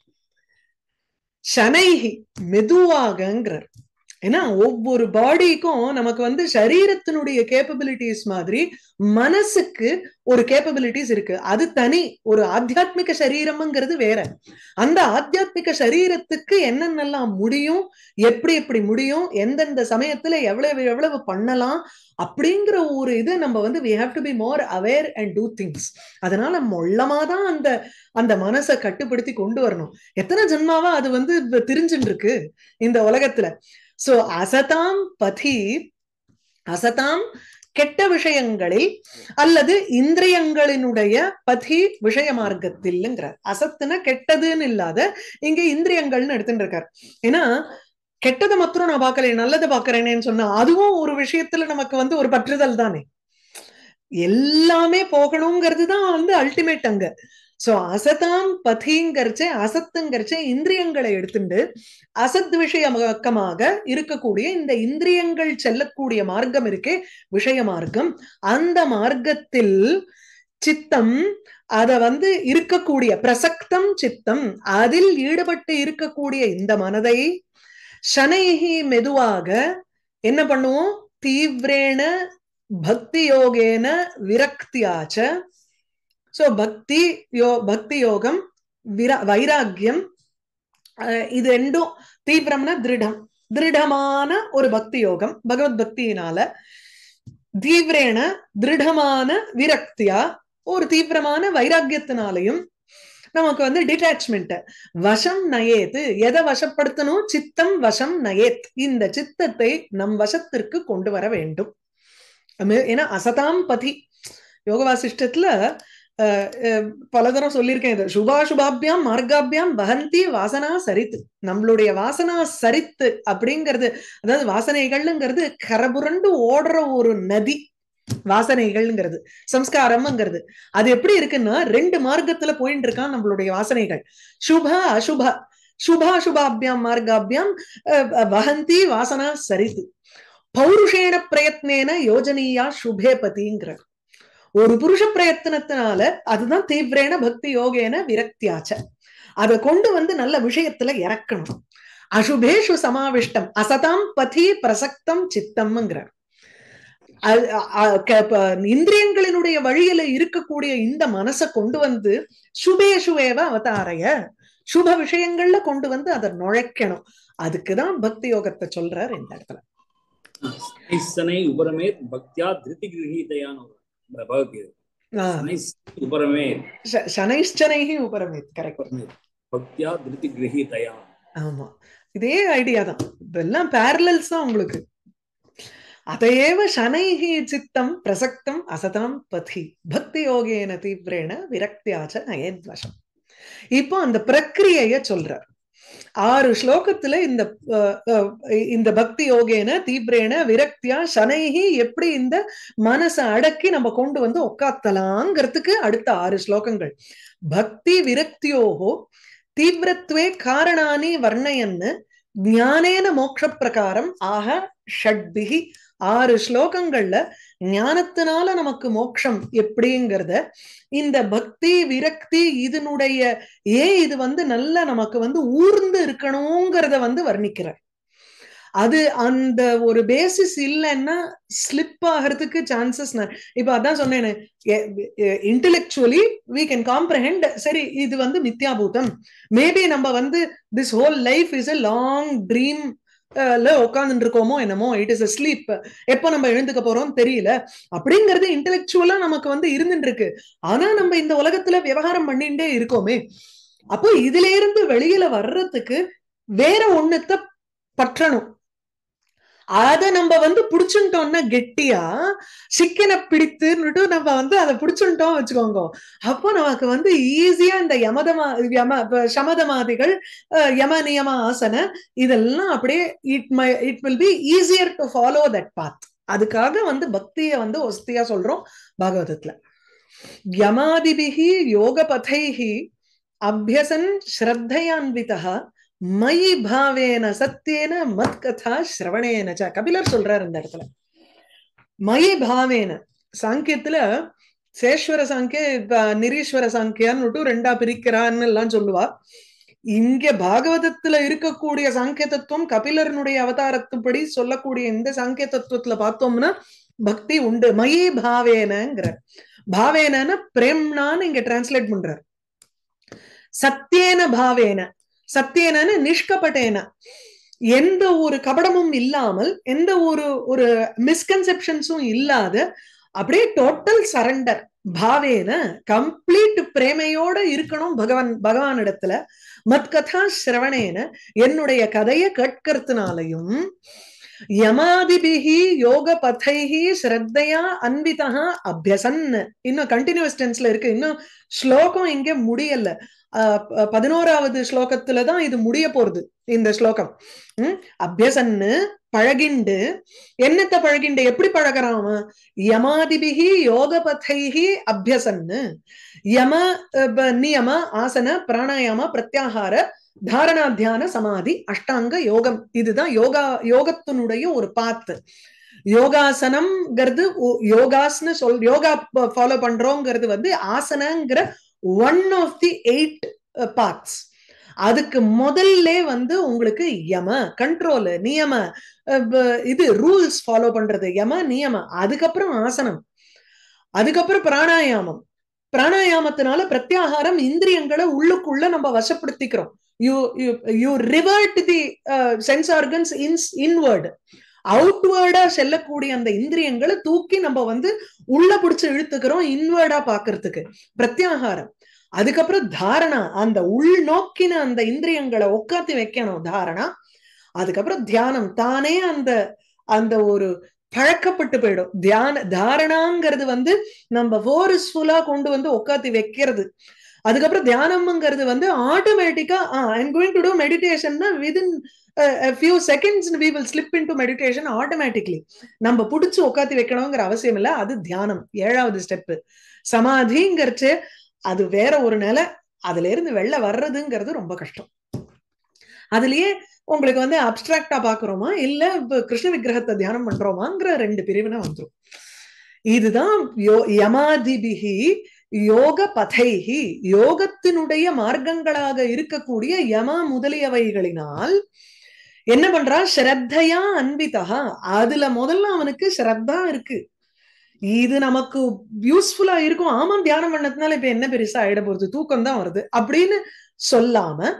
சனைஹி மெதுவாகங்கிறார் ஏன்னா ஒவ்வொரு பாடிக்கும் நமக்கு வந்து சரீரத்தினுடைய கேப்பபிலிட்டிஸ் மாதிரி மனசுக்கு ஒரு கேப்பபிலிட்டிஸ் இருக்கு அது தனி ஒரு ஆத்தியாத்மிக சரீரம்ங்கிறது வேற அந்த ஆத்தியாத்மிக சரீரத்துக்கு என்னென்னலாம் முடியும் எப்படி எப்படி முடியும் எந்தெந்த சமயத்துல எவ்வளவு எவ்வளவு பண்ணலாம் அப்படிங்கிற ஒரு இது நம்ம வந்து we have to be more aware and do things அதனால மொள்ளமாதான் தான் அந்த அந்த மனசை கட்டுப்படுத்தி கொண்டு வரணும் எத்தனை ஜென்மாவா அது வந்து தெரிஞ்சுட்டு இருக்கு இந்த உலகத்துல சோ அசதாம் பதி அசதாம் கெட்ட விஷயங்களில் அல்லது இந்திரியங்களினுடைய பதி விஷய மார்க்கத்தில்ங்கிறார் அசத்துனா கெட்டதுன்னு இல்லாத இங்க இந்திரியங்கள்னு எடுத்துட்டு இருக்கார் ஏன்னா கெட்டதை மாத்திரம் நான் பாக்கறேன் நல்லதை பாக்குறேனேன்னு சொன்னா அதுவும் ஒரு விஷயத்துல நமக்கு வந்து ஒரு பற்றுதல் தானே எல்லாமே போகணுங்கிறது தான் வந்து அல்டிமேட் அங்க சோ அசதாம் பதிங்கிறச்சே அசத்துங்கிறச்சே இந்திரியங்களை எடுத்துண்டு அசத் விஷயமாக்கமாக இருக்கக்கூடிய இந்த இந்திரியங்கள் செல்லக்கூடிய மார்க்கம் இருக்கே விஷய மார்க்கம் அந்த மார்க்கத்தில் சித்தம் அத வந்து இருக்கக்கூடிய பிரசக்தம் சித்தம் அதில் ஈடுபட்டு இருக்கக்கூடிய இந்த மனதை சனைகி மெதுவாக என்ன பண்ணுவோம் தீவிரேன பக்தி யோகேன விரக்தியாச்ச சோ பக்தி யோ பக்தி யோகம் விரா வைராக்கியம் இது ரெண்டும் தீவிரம்னா திருடம் திருடமான ஒரு பக்தி யோகம் பகவத் பக்தியினால தீவிரேன திருடமான விரக்தியா ஒரு தீவிரமான வைராக்கியத்தினாலையும் நமக்கு வந்து டிட்டாச்மெண்ட் வசம் நயேத் எதை வசப்படுத்தணும் சித்தம் வசம் நயேத் இந்த சித்தத்தை நம் வசத்திற்கு கொண்டு வர வேண்டும் ஏன்னா அசதாம் பதி யோகவாசிஷ்டத்துல பலதரம் சொல்லியிருக்கேன் இது சுபா சுபாபியாம் மார்காபியாம் வகந்தி வாசனா சரித்து நம்மளுடைய வாசனா சரித்து அப்படிங்கிறது அதாவது வாசனைகள்ங்கிறது கரபுரண்டு ஓடுற ஒரு நதி வாசனைகள்ங்கிறது சம்ஸ்காரம்ங்கிறது அது எப்படி இருக்குன்னா ரெண்டு மார்க்கத்துல போயிட்டு இருக்கான் நம்மளுடைய வாசனைகள் சுப அசுப சுபா சுபாபியாம் மார்காபியாம் வகந்தி வாசனா சரித்து பௌருஷேன பிரயத்னேன யோஜனீயா சுபே பத்திங்கிறார் ஒரு புருஷ பிரயத்தனத்தினால அதுதான் தீவிரேன பக்தி யோகேன விரக்தியாச்ச அதை கொண்டு வந்து நல்ல விஷயத்துல இறக்கணும் அசுபேஷு சமாவிஷ்டம் அசதாம் பதி பிரசக்தம் சித்தம்ங்கிறார் இந்திரியங்களினுடைய வழியில இருக்கக்கூடிய இந்த மனசை கொண்டு வந்து சுபேஷுவேவ அவதாரைய சுப விஷயங்கள்ல கொண்டு வந்து அதை நுழைக்கணும் அதுக்குதான் பக்தி யோகத்தை சொல்றார் இந்த இடத்துல உபரமே பக்தியா திருத்தி கிரகிதையான भवति சனைஷ்சனைஹி உபரமேத் ஆமா இதே ஐடியா தான் இதெல்லாம் பேரலல்ஸ் தான் உங்களுக்கு அதையேவ சனைஹி சித்தம் பிரசக்தம் அசதம் பதி பக்தி யோகேன தீவிரேன விரக்தியாச்ச நயத்வசம் இப்போ அந்த பிரக்கிரியைய சொல்றார் ஆறு ஸ்லோகத்துல இந்த இந்த பக்தி யோகேன தீவிரேன விரக்தியா சனைகி எப்படி இந்த மனசை அடக்கி நம்ம கொண்டு வந்து உக்காத்தலாங்கிறதுக்கு அடுத்த ஆறு ஸ்லோகங்கள் பக்தி விரக்தியோகோ தீவிரத்வே காரணானி வர்ணயன்னு ஞானேன மோட்ச பிரகாரம் ஆக ஷட்பிகி ஆறு ஸ்லோகங்கள்ல ஞானத்தினால நமக்கு மோட்சம் எப்படிங்கிறத இந்த பக்தி விரக்தி இதனுடைய ஏன் இது வந்து நல்ல நமக்கு வந்து ஊர்ந்து இருக்கணுங்கிறத வந்து வர்ணிக்கிறார் அது அந்த ஒரு பேசிஸ் இல்லைன்னா ஸ்லிப் ஆகிறதுக்கு சான்சஸ் இப்ப அதான் சொன்னேன் இன்டலெக்சுவலி வி கேன் காம்ப்ரஹெண்ட் சரி இது வந்து மித்யாபூதம் மேபி நம்ம வந்து this whole life is a long dream உட்காந்துட்டு இருக்கோமோ என்னமோ இட் இஸ் அ ஸ்லீப் எப்போ நம்ம எழுந்துக்க போறோம் தெரியல அப்படிங்கிறது இன்டெலெக்சுவலா நமக்கு வந்து இருந்துட்டு இருக்கு ஆனா நம்ம இந்த உலகத்துல விவகாரம் பண்ணிட்டே இருக்கோமே அப்போ இதுல இருந்து வெளியில வர்றதுக்கு வேற ஒண்ணுத்த பற்றணும் அத நம்ம வந்து புடிச்சுட்டோம்னா கெட்டியா சிக்கனை பிடித்துன்னு நம்ம வந்து அதை புடிச்சுட்டோம் வச்சுக்கோங்க அப்போ நமக்கு வந்து ஈஸியா இந்த யமதமா யம சமதமாதிகள் யம நியம ஆசன இதெல்லாம் அப்படியே it my it will be easier to follow that path அதுக்காக வந்து பக்திய வந்து ஒஸ்தியா சொல்றோம் பாகவதத்துல யமாதிபிகி யோக பதைஹி அபியசன் ஸ்ரத்தையான்விதா மயி பாவேன சத்தியன மத் கதா சிரவணேன கபிலர் சொல்றாரு இந்த இடத்துல மயி பாவேன சாங்கியத்துல சேஸ்வர சாங்கிய நிரீஸ்வர சாங்கியான்னு ரெண்டா பிரிக்கிறான்னு எல்லாம் சொல்லுவா இங்க பாகவதத்துல இருக்கக்கூடிய சாங்கிய தத்துவம் கபிலருனுடைய அவதாரத்துப்படி சொல்லக்கூடிய இந்த சாங்கிய தத்துவத்துல பார்த்தோம்னா பக்தி உண்டு மயி பாவேனங்கிற பாவேனன்னு பிரேம்னான்னு இங்க டிரான்ஸ்லேட் பண்றார் சத்தியேன பாவேன சத்தியனன்னு நிஷ்கபட்டேன எந்த ஒரு கபடமும் இல்லாமல் எந்த ஒரு ஒரு மிஸ்கன்செப்ஷன்ஸும் இல்லாத அப்படியே டோட்டல் சரண்டர் பாவேன கம்ப்ளீட் பிரேமையோட இருக்கணும் பகவான் பகவான் இடத்துல மத்கதா சிரவணேன என்னுடைய கதையை கேட்கறதுனாலையும் யமாதிபிகி யோக பதைஹி ஸ்ரத்தையா அன்பிதா அபியசன் இன்னும் கண்டினியூஸ் டென்ஸ்ல இருக்கு இன்னும் ஸ்லோகம் இங்க முடியல பதினோராவது ஸ்லோகத்துலதான் இது முடிய போறது இந்த ஸ்லோகம் உம் அபியசன்னு பழகிண்டு என்னத்த பழகிண்டு எப்படி பழகிறான் அவன் யமாதிபிகி யோக பதைஹி அபியசன்னு யம நியம ஆசன பிராணாயாம பிரத்யாகார தாரணா தியான சமாதி அஷ்டாங்க யோகம் இதுதான் யோகா யோகத்தினுடைய ஒரு பாத்து யோகாசனம்ங்கிறது யோகாஸ்னு சொல் யோகா ஃபாலோ பண்றோங்கிறது வந்து ஆசனங்கிற one of the eight parts அதுக்கு முதல்ல வந்து உங்களுக்கு யம கண்ட்ரோல் நியம இது ரூல்ஸ் ஃபாலோ பண்றது யம நியம அதுக்கப்புறம் ஆசனம் அதுக்கப்புறம் பிராணாயாமம் பிராணாயாமத்தினால பிரத்யாகாரம் இந்திரியங்களை உள்ளுக்குள்ள நம்ம வசப்படுத்திக்கிறோம் you you you revert the uh, sense organs in, அவுட்வேர்டா செல்லக்கூடிய அந்த இந்திரியங்களை தூக்கி நம்ம வந்து உள்ள பிடிச்சு இழுத்துக்கிறோம் இன்வர்டா பாக்குறதுக்கு பிரத்யாகாரம் அதுக்கப்புறம் தாரணா அந்த உள்நோக்கின அந்த இந்திரியங்களை உட்காத்தி வைக்கணும் தாரணா அதுக்கப்புறம் தியானம் தானே அந்த அந்த ஒரு பழக்கப்பட்டு போயிடும் தியான தாரணாங்கிறது வந்து நம்ம ஃபோர்ஸ்ஃபுல்லா கொண்டு வந்து உட்காத்தி வைக்கிறது அதுக்கப்புறம் தியானம்ங்கிறது வந்து ஆட்டோமேட்டிக்கா ஐம் கோயிங் டு டூ மெடிடேஷன்னா within few seconds we will slip into meditation automatically நம்ம பிடிச்சி உட்காந்து வைக்கணுங்கிற அவசியம் இல்லை அது தியானம் ஏழாவது ஸ்டெப்பு சமாதிங்கிறச்சு அது வேற ஒரு நிலை அதுல இருந்து வெளில வர்றதுங்கிறது ரொம்ப கஷ்டம் அதுலயே உங்களுக்கு வந்து அப்டிராக்டா பாக்குறோமா இல்ல கிருஷ்ண விக்கிரகத்தை தியானம் பண்றோமாங்கிற ரெண்டு பிரிவினை வந்துடும் இதுதான் யமாதிபிகி யோக பதைகி யோகத்தினுடைய மார்க்கங்களாக இருக்கக்கூடிய யமா முதலியவைகளினால் என்ன பண்றான் ஸ்ரத்தையா அன்பிதா அதுல முதல்ல அவனுக்கு ஸ்ரத்தா இருக்கு இது நமக்கு யூஸ்ஃபுல்லா இருக்கும் ஆமா தியானம் பண்ணதுனால இப்ப என்ன பெருசா ஆயிட போறது தூக்கம் தான் வருது அப்படின்னு சொல்லாம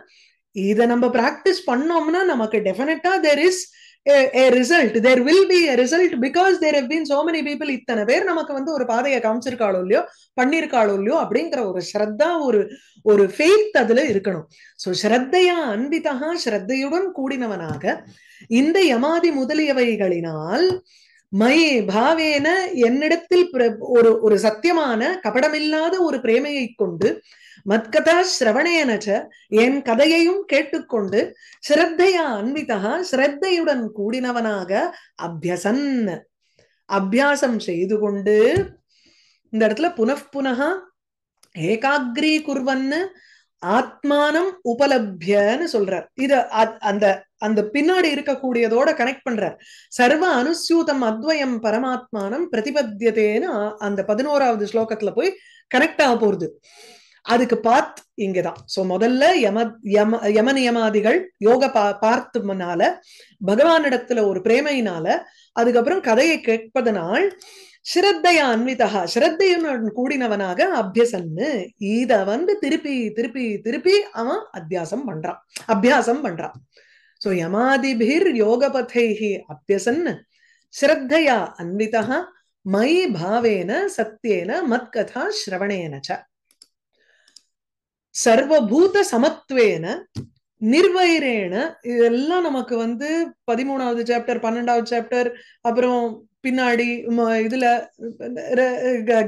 இத நம்ம பிராக்டிஸ் பண்ணோம்னா நமக்கு டெஃபினட்டா there is a result there will be a result because there have been so many இத்தனை பேர் நமக்கு வந்து ஒரு பாதையை காமிச்சிருக்காளோ இல்லையோ பண்ணிருக்காளோ இல்லையோ அப்படிங்கிற ஒரு ஸ்ரத்தா ஒரு ஒரு ஃபெய்த் அதுல இருக்கணும் ஸோ ஸ்ரத்தையா அன்பிதகா ஸ்ரத்தையுடன் கூடினவனாக இந்த யமாதி முதலியவைகளினால் மை பாவேன என்னிடத்தில் ஒரு ஒரு சத்தியமான கபடமில்லாத ஒரு பிரேமையை கொண்டு மத்கதா சிரவணேனச்ச என் கதையையும் கேட்டுக்கொண்டு ஸ்ரத்தையா அன்விதா ஸ்ரத்தையுடன் கூடினவனாக அபியசன் அபியாசம் செய்து கொண்டு இந்த இடத்துல புனப்புனகா ஏகாகிரி குர்வன்னு ஆத்மானம் உபலப்யன்னு சொல்றார் இத அந்த அந்த பின்னாடி இருக்கக்கூடியதோட கனெக்ட் பண்றார் சர்வ அனுசூதம் அத்வயம் பரமாத்மானம் பிரதிபத்தியதேன்னு அந்த பதினோராவது ஸ்லோகத்துல போய் கனெக்ட் ஆக போறது அதுக்கு பார்த் இங்கதான் சோ முதல்ல யம யம யம நியமாதிகள் யோக பா பார்த்துனால பகவானிடத்துல ஒரு பிரேமையினால அதுக்கப்புறம் கதையை கேட்பதனால் சிரத்தையா அன்விதா சிரத்தையுடன் கூடினவனாக அபியசன்னு இத வந்து திருப்பி திருப்பி திருப்பி அவன் அத்தியாசம் பண்றான் அபியாசம் பண்றான் சோ யமாதிபிர் யோகபதைஹி அபியசன் சிரத்தையா அன்விதா மை பாவேன சத்தியேன மத்கதா ஸ்ரவணேன ச சர்வபூத சமத்துவேன நிர்வயிரேன இதெல்லாம் நமக்கு வந்து பதிமூணாவது சாப்டர் பன்னெண்டாவது சாப்டர் அப்புறம் பின்னாடி இதுல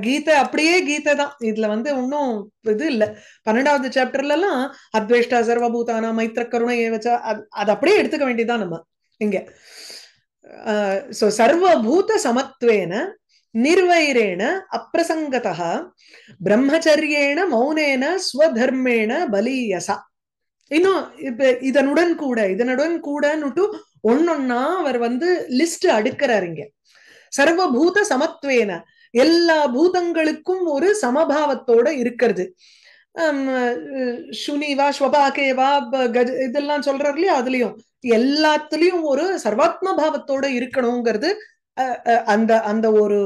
கீதை அப்படியே கீதை தான் இதுல வந்து ஒன்னும் இது இல்ல பன்னெண்டாவது சாப்டர்ல எல்லாம் அத்வேஷ்டா சர்வபூதானா மைத்திர கருணை வச்சா அது அப்படியே எடுத்துக்க வேண்டியதுதான் நம்ம இங்க சோ சர்வபூத சமத்துவேன நிர்வைரேண ಅಪ್ರಸಂಗತಃ ಬ್ರಹ್ಮಚರ್ಯೇಣ மௌனேன ಸ್ವಧರ್ಮೇಣ பலியசா இன்னும் இப்ப இதனுடன் கூட இதனுடன் கூடன்னுட்டு ஒன்னொன்னா அவர் வந்து லிஸ்ட் அடுக்கிறார் இங்க சர்வபூத சமத்துவேன எல்லா பூதங்களுக்கும் ஒரு சமபாவத்தோட இருக்கிறது சுனிவா ஸ்வபாகேவா கஜ இதெல்லாம் சொல்றார் இல்லையா அதுலயும் எல்லாத்துலயும் ஒரு சர்வாத்ம பாவத்தோட இருக்கணுங்கிறது அந்த அந்த ஒரு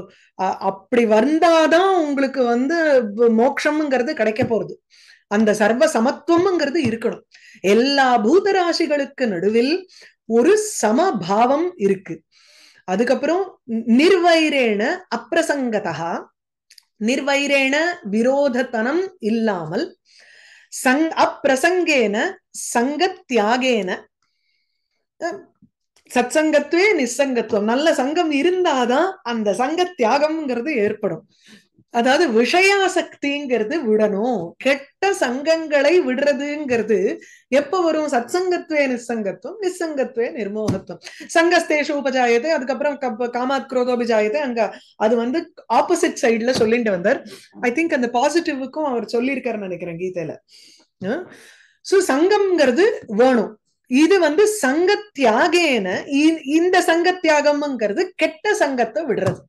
அப்படி வந்தாதான் உங்களுக்கு வந்து மோட்சம்ங்கிறது கிடைக்க போறது அந்த சர்வ சமத்துவம்ங்கிறது இருக்கணும் எல்லா பூதராசிகளுக்கு நடுவில் ஒரு சமபாவம் இருக்கு அதுக்கப்புறம் நிர்வைரேண அப்பிரசங்கதா நிர்வைரேண விரோதத்தனம் இல்லாமல் சங் அப்பிரசங்கேன சங்கத்தியாகேன சத் சங்கத்துவே நிசங்கத்துவம் நல்ல சங்கம் இருந்தாதான் அந்த சங்க தியாகம்ங்கிறது ஏற்படும் அதாவது விஷயாசக்திங்கிறது விடணும் கெட்ட சங்கங்களை விடுறதுங்கிறது எப்ப வரும் சத் சங்கத்துவே நிசங்கத்துவம் நிசங்கத்துவே நிர்மோகத்துவம் சங்கஸ்தேஷ உபஜாயது அதுக்கப்புறம் காமாத் குரோதோபிஜாயது அங்க அது வந்து ஆப்போசிட் சைட்ல சொல்லிட்டு வந்தார் ஐ திங்க் அந்த பாசிட்டிவுக்கும் அவர் சொல்லியிருக்காரு நினைக்கிறேன் கீதையில சோ சங்கம்ங்கிறது வேணும் இது வந்து சங்க தியாகேன இந்த சங்க தியாகம்ங்கிறது கெட்ட சங்கத்தை விடுறது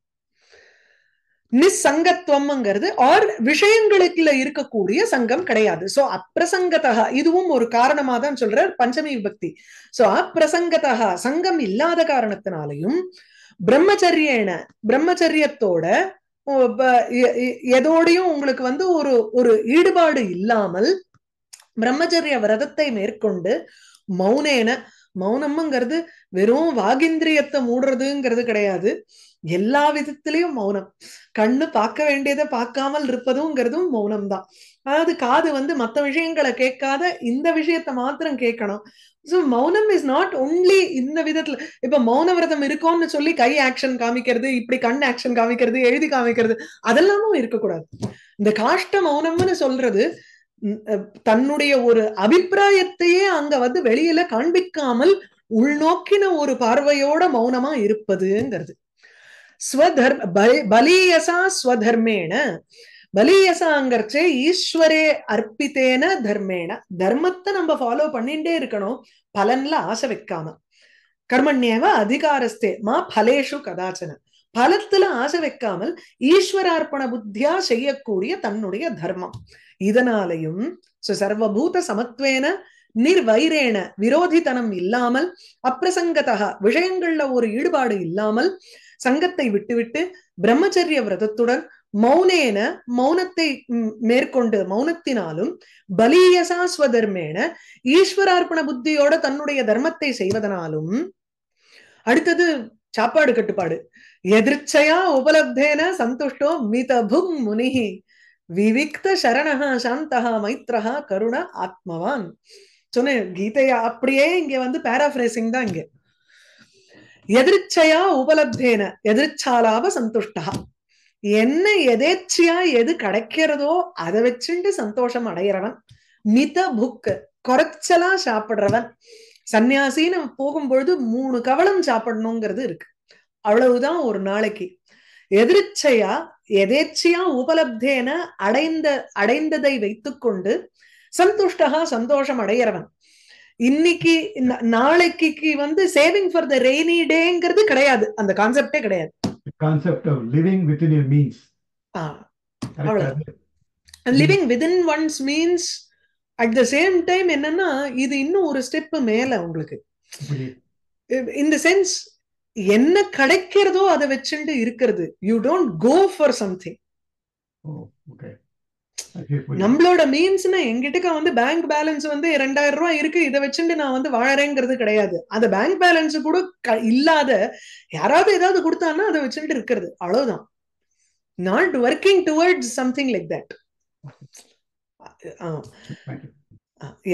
நிசங்கத்துவம்ங்கிறது ஆர் விஷயங்களுக்குல இருக்கக்கூடிய சங்கம் கிடையாது சோ அப்பிரசங்கதா இதுவும் ஒரு காரணமா தான் சொல்றார் பஞ்சமி விபக்தி சோ அப்பிரசங்கதா சங்கம் இல்லாத காரணத்தினாலையும் பிரம்மச்சரியேன பிரம்மச்சரியத்தோட எதோடையும் உங்களுக்கு வந்து ஒரு ஒரு ஈடுபாடு இல்லாமல் பிரம்மச்சரிய விரதத்தை மேற்கொண்டு மௌனேன மௌனம்ங்கிறது வெறும் வாகிந்திரியத்தை மூடுறதுங்கிறது கிடையாது எல்லா விதத்திலையும் மௌனம் கண்ணு பார்க்க வேண்டியதை பார்க்காமல் இருப்பதுங்கிறதும் மௌனம் தான் அதாவது காது வந்து மற்ற விஷயங்களை கேட்காத இந்த விஷயத்த மாத்திரம் கேட்கணும் ஸோ மௌனம் இஸ் நாட் ஒன்லி இந்த விதத்துல இப்ப மௌன விரதம் இருக்கும்னு சொல்லி கை ஆக்ஷன் காமிக்கிறது இப்படி கண் ஆக்ஷன் காமிக்கிறது எழுதி காமிக்கிறது அதெல்லாமும் இருக்கக்கூடாது இந்த காஷ்ட மௌனம்னு சொல்றது தன்னுடைய ஒரு அபிப்பிராயத்தையே அங்க வந்து வெளியில காண்பிக்காமல் உள்நோக்கின ஒரு பார்வையோட மௌனமா இருப்பதுங்கிறது ஸ்வதர் பலியசா ஸ்வதர்மேன பலியசாங்கிறச்சே ஈஸ்வரே அர்ப்பித்தேன தர்மேன தர்மத்தை நம்ம ஃபாலோ பண்ணிட்டே இருக்கணும் பலன்ல ஆசை வைக்காம கர்மண்யேவ அதிகாரஸ்தே மா பலேஷு கதாச்சன பலத்துல ஆசை வைக்காமல் ஈஸ்வரார்ப்பண புத்தியா செய்யக்கூடிய தன்னுடைய தர்மம் இதனாலையும் சர்வபூத சமத்வேன நிர்வைரேன விரோதித்தனம் இல்லாமல் அப்பிரசங்கதா விஷயங்கள்ல ஒரு ஈடுபாடு இல்லாமல் சங்கத்தை விட்டுவிட்டு பிரம்மச்சரிய விரதத்துடன் மௌனேன மௌனத்தை மேற்கொண்டு மௌனத்தினாலும் பலீயசா ஸ்வதர்மேன ஈஸ்வரார்ப்பண புத்தியோட தன்னுடைய தர்மத்தை செய்வதனாலும் அடுத்தது சாப்பாடு கட்டுப்பாடு எதிர்ச்சையா உபலப்தேன சந்துஷ்டோ மிதபும் முனிஹி விவிக்த சரணஹா சாந்தஹா மைத்ரஹா கருண ஆத்மவான் சொன்னேன் கீதையா அப்படியே இங்க வந்து பேராஃப்ரேசிங் தான் இங்க எதிர்ச்சையா உபலப்தேன எதிர்ச்சாலாப சந்துஷ்டா என்ன எதேச்சியா எது கிடைக்கிறதோ அதை வச்சுண்டு சந்தோஷம் அடையிறவன் மித புக் குறைச்சலா சாப்பிடுறவன் சன்னியாசின்னு போகும்பொழுது மூணு கவளம் சாப்பிடணுங்கிறது இருக்கு அவ்வளவுதான் ஒரு நாளைக்கு எதிர்ச்சையா எதேச்சையா உபலப்தேன அடைந்த அடைந்ததை வைத்துக்கொண்டு சந்துஷ்டகா சந்தோஷம் அடையிறவன் இன்னைக்கு நாளைக்கு வந்து சேவிங் ஃபார் த ரெய்னி டேங்கிறது கிடையாது அந்த கான்செப்டே கிடையாது concept of living within your means living within one's means at the same time என்னன்னா இது இன்னும் ஒரு ஸ்டெப் மேல உங்களுக்கு இந்த சென்ஸ் என்ன கிடைக்கிறதோ அதை வச்சுட்டு இருக்கிறது you don't go for something நம்மளோட மீன்ஸ்னா எங்கிட்ட வந்து பேங்க் பேலன்ஸ் வந்து இரண்டாயிரம் ரூபாய் இருக்கு இதை வச்சுட்டு நான் வந்து வாழறேங்கிறது கிடையாது அந்த பேங்க் பேலன்ஸ் கூட இல்லாத யாராவது ஏதாவது கொடுத்தானா அதை வச்சுட்டு இருக்கிறது அவ்வளவுதான் not working towards something like that ah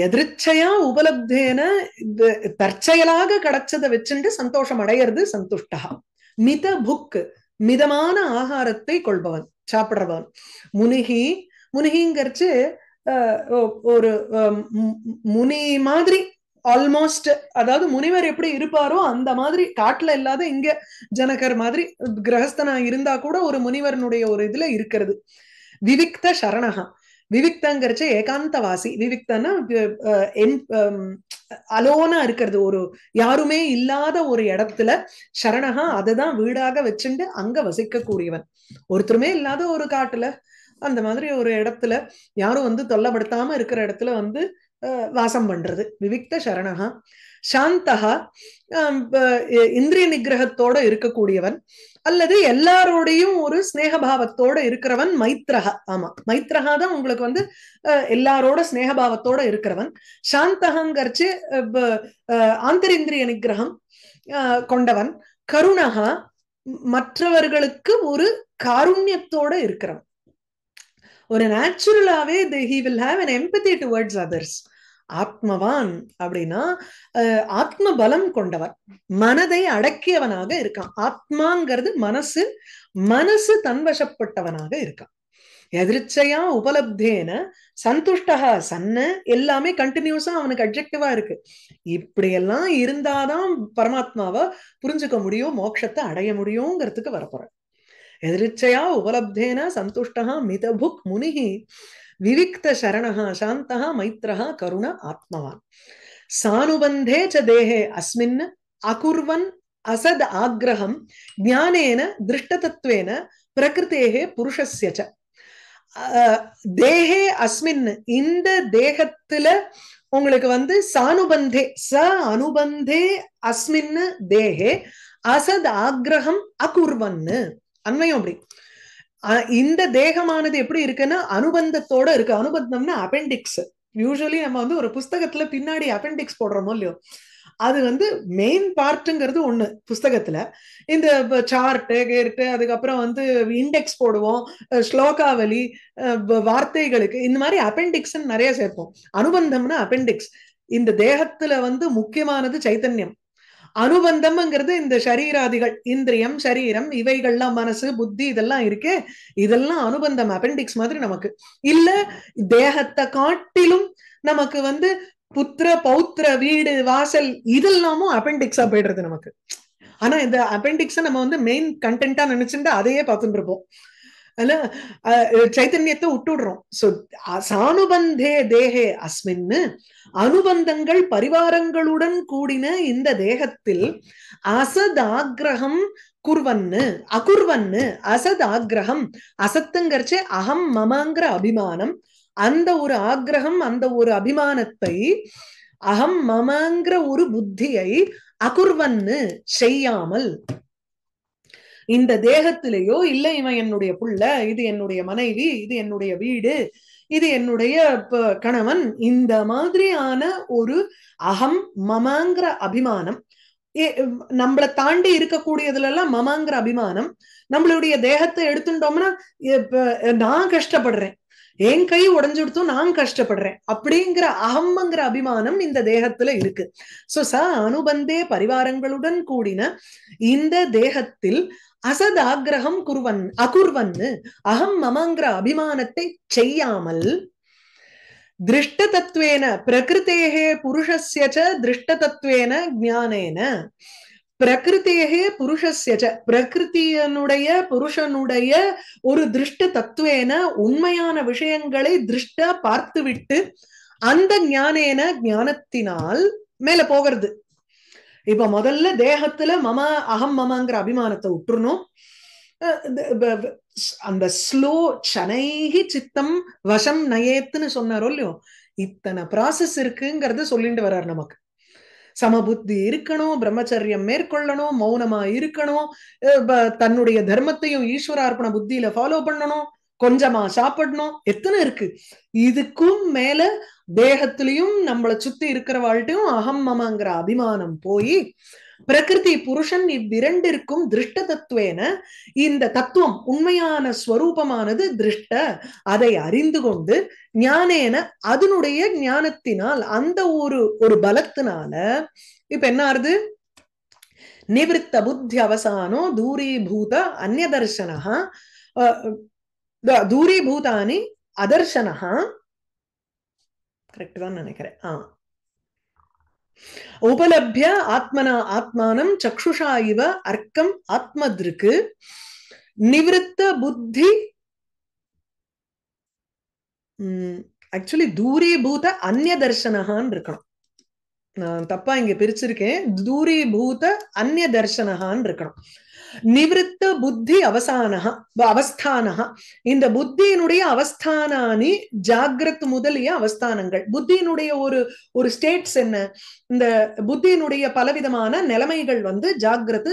எதிர்ச்சையா உபலப்தேன தற்செயலாக கிடைச்சதை வச்சுட்டு சந்தோஷம் அடையிறது சந்துஷ்டா மித புக் மிதமான ஆகாரத்தை கொள்பவன் சாப்பிடுறவன் முனிகி முனிகிங்கிறச்சு ஒரு முனி மாதிரி ஆல்மோஸ்ட் அதாவது முனிவர் எப்படி இருப்பாரோ அந்த மாதிரி காட்டுல இல்லாத இங்க ஜனகர் மாதிரி கிரகஸ்தனா இருந்தா கூட ஒரு முனிவரனுடைய ஒரு இதுல இருக்கிறது விவிக்த சரணகா விவிக்தங்கிறச்ச ஏகாந்தவாசி விவிக்தன்னா அலோனா இருக்கிறது ஒரு யாருமே இல்லாத ஒரு இடத்துல சரணகா அதைதான் வீடாக வச்சுண்டு அங்க வசிக்கக்கூடியவன் ஒருத்தருமே இல்லாத ஒரு காட்டுல அந்த மாதிரி ஒரு இடத்துல யாரும் வந்து தொல்லப்படுத்தாம இருக்கிற இடத்துல வந்து வாசம் பண்றது விவிக்த சரணகா சாந்தகா இந்திரிய நிகிரகத்தோட இருக்கக்கூடியவன் அல்லது எல்லாரோடையும் ஒரு ஸ்னேகபாவத்தோட இருக்கிறவன் மைத்ரஹ ஆமா மைத்ரஹா தான் உங்களுக்கு வந்து எல்லாரோட ஸ்னேகபாவத்தோட இருக்கிறவன் சாந்தகங்கரிச்சு ஆந்தரிந்திரிய நிகிரகம் கொண்டவன் கருணகா மற்றவர்களுக்கு ஒரு காருண்யத்தோட இருக்கிறவன் ஒரு நேச்சுரலாவே the he will have an empathy towards others ஆத்மவான் அப்படின்னா ஆத்ம பலம் கொண்டவன் மனதை அடக்கியவனாக இருக்கான் ஆத்மாங்கிறது மனசு மனசு தன்வசப்பட்டவனாக இருக்கான் எதிர்ச்சையா உபலப்தேன சந்துஷ்டகா சன்ன எல்லாமே கண்டினியூஸா அவனுக்கு அப்ஜெக்டிவா இருக்கு இப்படியெல்லாம் இருந்தாதான் பரமாத்மாவை புரிஞ்சுக்க முடியும் மோட்சத்தை அடைய முடியுங்கிறதுக்கு வரப்போற எதிர்ச்சையா உபலப்தேன சந்துஷ்டகா மிதபுக் முனிகி விவிக்த சரணஹா சாந்தா மைத்ரஹா கருண ஆத்மவான் சானுபந்தே ச தேகே அஸ்மின் அகுர்வன் அசத் ஆக்ரஹம் ஞானேன திருஷ்டதத்துவேன பிரகிருத்தேகே புருஷஸ்ய ச தேகே அஸ்மின் இந்த தேகத்துல உங்களுக்கு வந்து சானுபந்தே ச அனுபந்தே அஸ்மின் தேகே அசத் ஆக்ரஹம் அகுர்வன் அன்வயம் அப்படி இந்த தேகமானது எப்படி இருக்குன்னா அனுபந்தத்தோட இருக்கு அனுபந்தம்னா அபெண்டிக்ஸ் யூஸ்வலி நம்ம வந்து ஒரு புஸ்தகத்துல பின்னாடி அபெண்டிக்ஸ் போடுறோமோ இல்லையோ அது வந்து மெயின் பார்ட்டுங்கிறது ஒண்ணு புஸ்தகத்துல இந்த சார்ட்டு கேர்ட்டு அதுக்கப்புறம் வந்து இண்டெக்ஸ் போடுவோம் ஸ்லோகாவலி வார்த்தைகளுக்கு இந்த மாதிரி அப்பெண்டிக்ஸ் நிறைய சேர்ப்போம் அனுபந்தம்னா அபெண்டிக்ஸ் இந்த தேகத்துல வந்து முக்கியமானது சைத்தன்யம் அனுபந்தம்ங்கிறது இந்த சரீராதிகள் இந்திரியம் சரீரம் இவைகள்லாம் மனசு புத்தி இதெல்லாம் இருக்கே இதெல்லாம் அனுபந்தம் அப்பெண்டிக்ஸ் மாதிரி நமக்கு இல்ல தேகத்தை காட்டிலும் நமக்கு வந்து புத்திர பௌத்திர வீடு வாசல் இதெல்லாமும் அப்பெண்டிக்ஸா போயிடுறது நமக்கு ஆனா இந்த அப்பெண்டிக்ஸை நம்ம வந்து மெயின் கண்டென்ட்டா நினைச்சுட்டு அதையே பார்த்துட்டு இருப்போம் சைத்தன்யத்தை விட்டுடுறோம் சோ சானுபந்தே தேகே அஸ்மின் அனுபந்தங்கள் பரிவாரங்களுடன் கூடின இந்த தேகத்தில் அசதாகிரகம் குர்வன்னு அகுர்வன்னு அசத் அசத்துங்கிறச்சே அகம் மமங்கிற அபிமானம் அந்த ஒரு ஆக்ரகம் அந்த ஒரு அபிமானத்தை அகம் மமங்கிற ஒரு புத்தியை அகுர்வன்னு செய்யாமல் இந்த தேகத்திலேயோ இல்லை இவன் என்னுடைய புள்ள இது என்னுடைய மனைவி இது என்னுடைய வீடு இது என்னுடைய கணவன் இந்த மாதிரியான ஒரு அகம் மமாங்கிற அபிமானம் நம்மளை தாண்டி இருக்கக்கூடியதுல எல்லாம் மமாங்கிற அபிமானம் நம்மளுடைய தேகத்தை எடுத்துட்டோம்னா நான் கஷ்டப்படுறேன் என் கை உடஞ்சுடுத்தும் நான் கஷ்டப்படுறேன் அப்படிங்கிற அகம்மங்கிற அபிமானம் இந்த தேகத்துல இருக்கு சோ ச அனுபந்தே பரிவாரங்களுடன் கூடின இந்த தேகத்தில் அசதாகிரகம் குருவன் அகுர்வன் அகம் மமங்கிற அபிமானத்தை செய்யாமல் திருஷ்ட தத்துவேன பிரகிருத்தேகே புருஷஸ்யச்ச திருஷ்ட தத்துவேன ஜானேன பிரகிருத்தேகே புருஷஸ்யச்ச பிரகிருத்தியனுடைய புருஷனுடைய ஒரு திருஷ்ட தத்துவேன உண்மையான விஷயங்களை திருஷ்ட பார்த்துவிட்டு அந்த ஞானேன ஞானத்தினால் மேல போகிறது இப்ப முதல்ல தேகத்துல மம அகம் மமங்கிற அபிமானத்தை விட்டுருணும் அந்த ஸ்லோ சனைகி சித்தம் வசம் நயேத்துன்னு சொன்னாரோ இல்லையோ இத்தனை ப்ராசஸ் இருக்குங்கிறத சொல்லிட்டு வர்றார் நமக்கு சமபுத்தி இருக்கணும் பிரம்மச்சரியம் மேற்கொள்ளணும் மௌனமா இருக்கணும் தன்னுடைய தர்மத்தையும் ஈஸ்வரார்ப்பண புத்தியில ஃபாலோ பண்ணணும் கொஞ்சமா சாப்பிடணும் எத்தனை இருக்கு இதுக்கும் மேல தேகத்திலையும் நம்மளை சுத்தி இருக்கிறவாழ்கிட்டையும் அகம் மமங்கிற அபிமானம் போய் பிரகிருதி புருஷன் இவ்விரண்டிற்கும் திருஷ்ட தத்துவேன இந்த தத்துவம் உண்மையான ஸ்வரூபமானது திருஷ்ட அதை அறிந்து கொண்டு ஞானேன அதனுடைய ஞானத்தினால் அந்த ஒரு ஒரு பலத்தினால இப்ப என்ன ஆறுது நிவிருத்த புத்தி அவசானோ தூரீபூத அந்நதர்சனா தூரீபூதானி அதர்சனா கரெக்ட் தான் நினைக்கிறேன் ஆ உபலபிய ஆத்மனா ஆத்மானம் சக்ஷுஷா இவ அர்க்கம் ஆத்மதிருக்கு நிவிருத்த புத்தி ஆக்சுவலி தூரீபூத அந்நிய தர்சனகான்னு இருக்கணும் தப்பா இங்க பிரிச்சிருக்கேன் பூத அந்நிய தர்சனகான்னு இருக்கணும் நிவிருத்த புத்தி அவசானகா அவஸ்தானகா இந்த புத்தியினுடைய அவஸ்தானி ஜாகிரத் முதலிய அவஸ்தானங்கள் புத்தியினுடைய ஒரு ஒரு ஸ்டேட்ஸ் என்ன இந்த புத்தியினுடைய பலவிதமான நிலைமைகள் வந்து ஜாகிரத்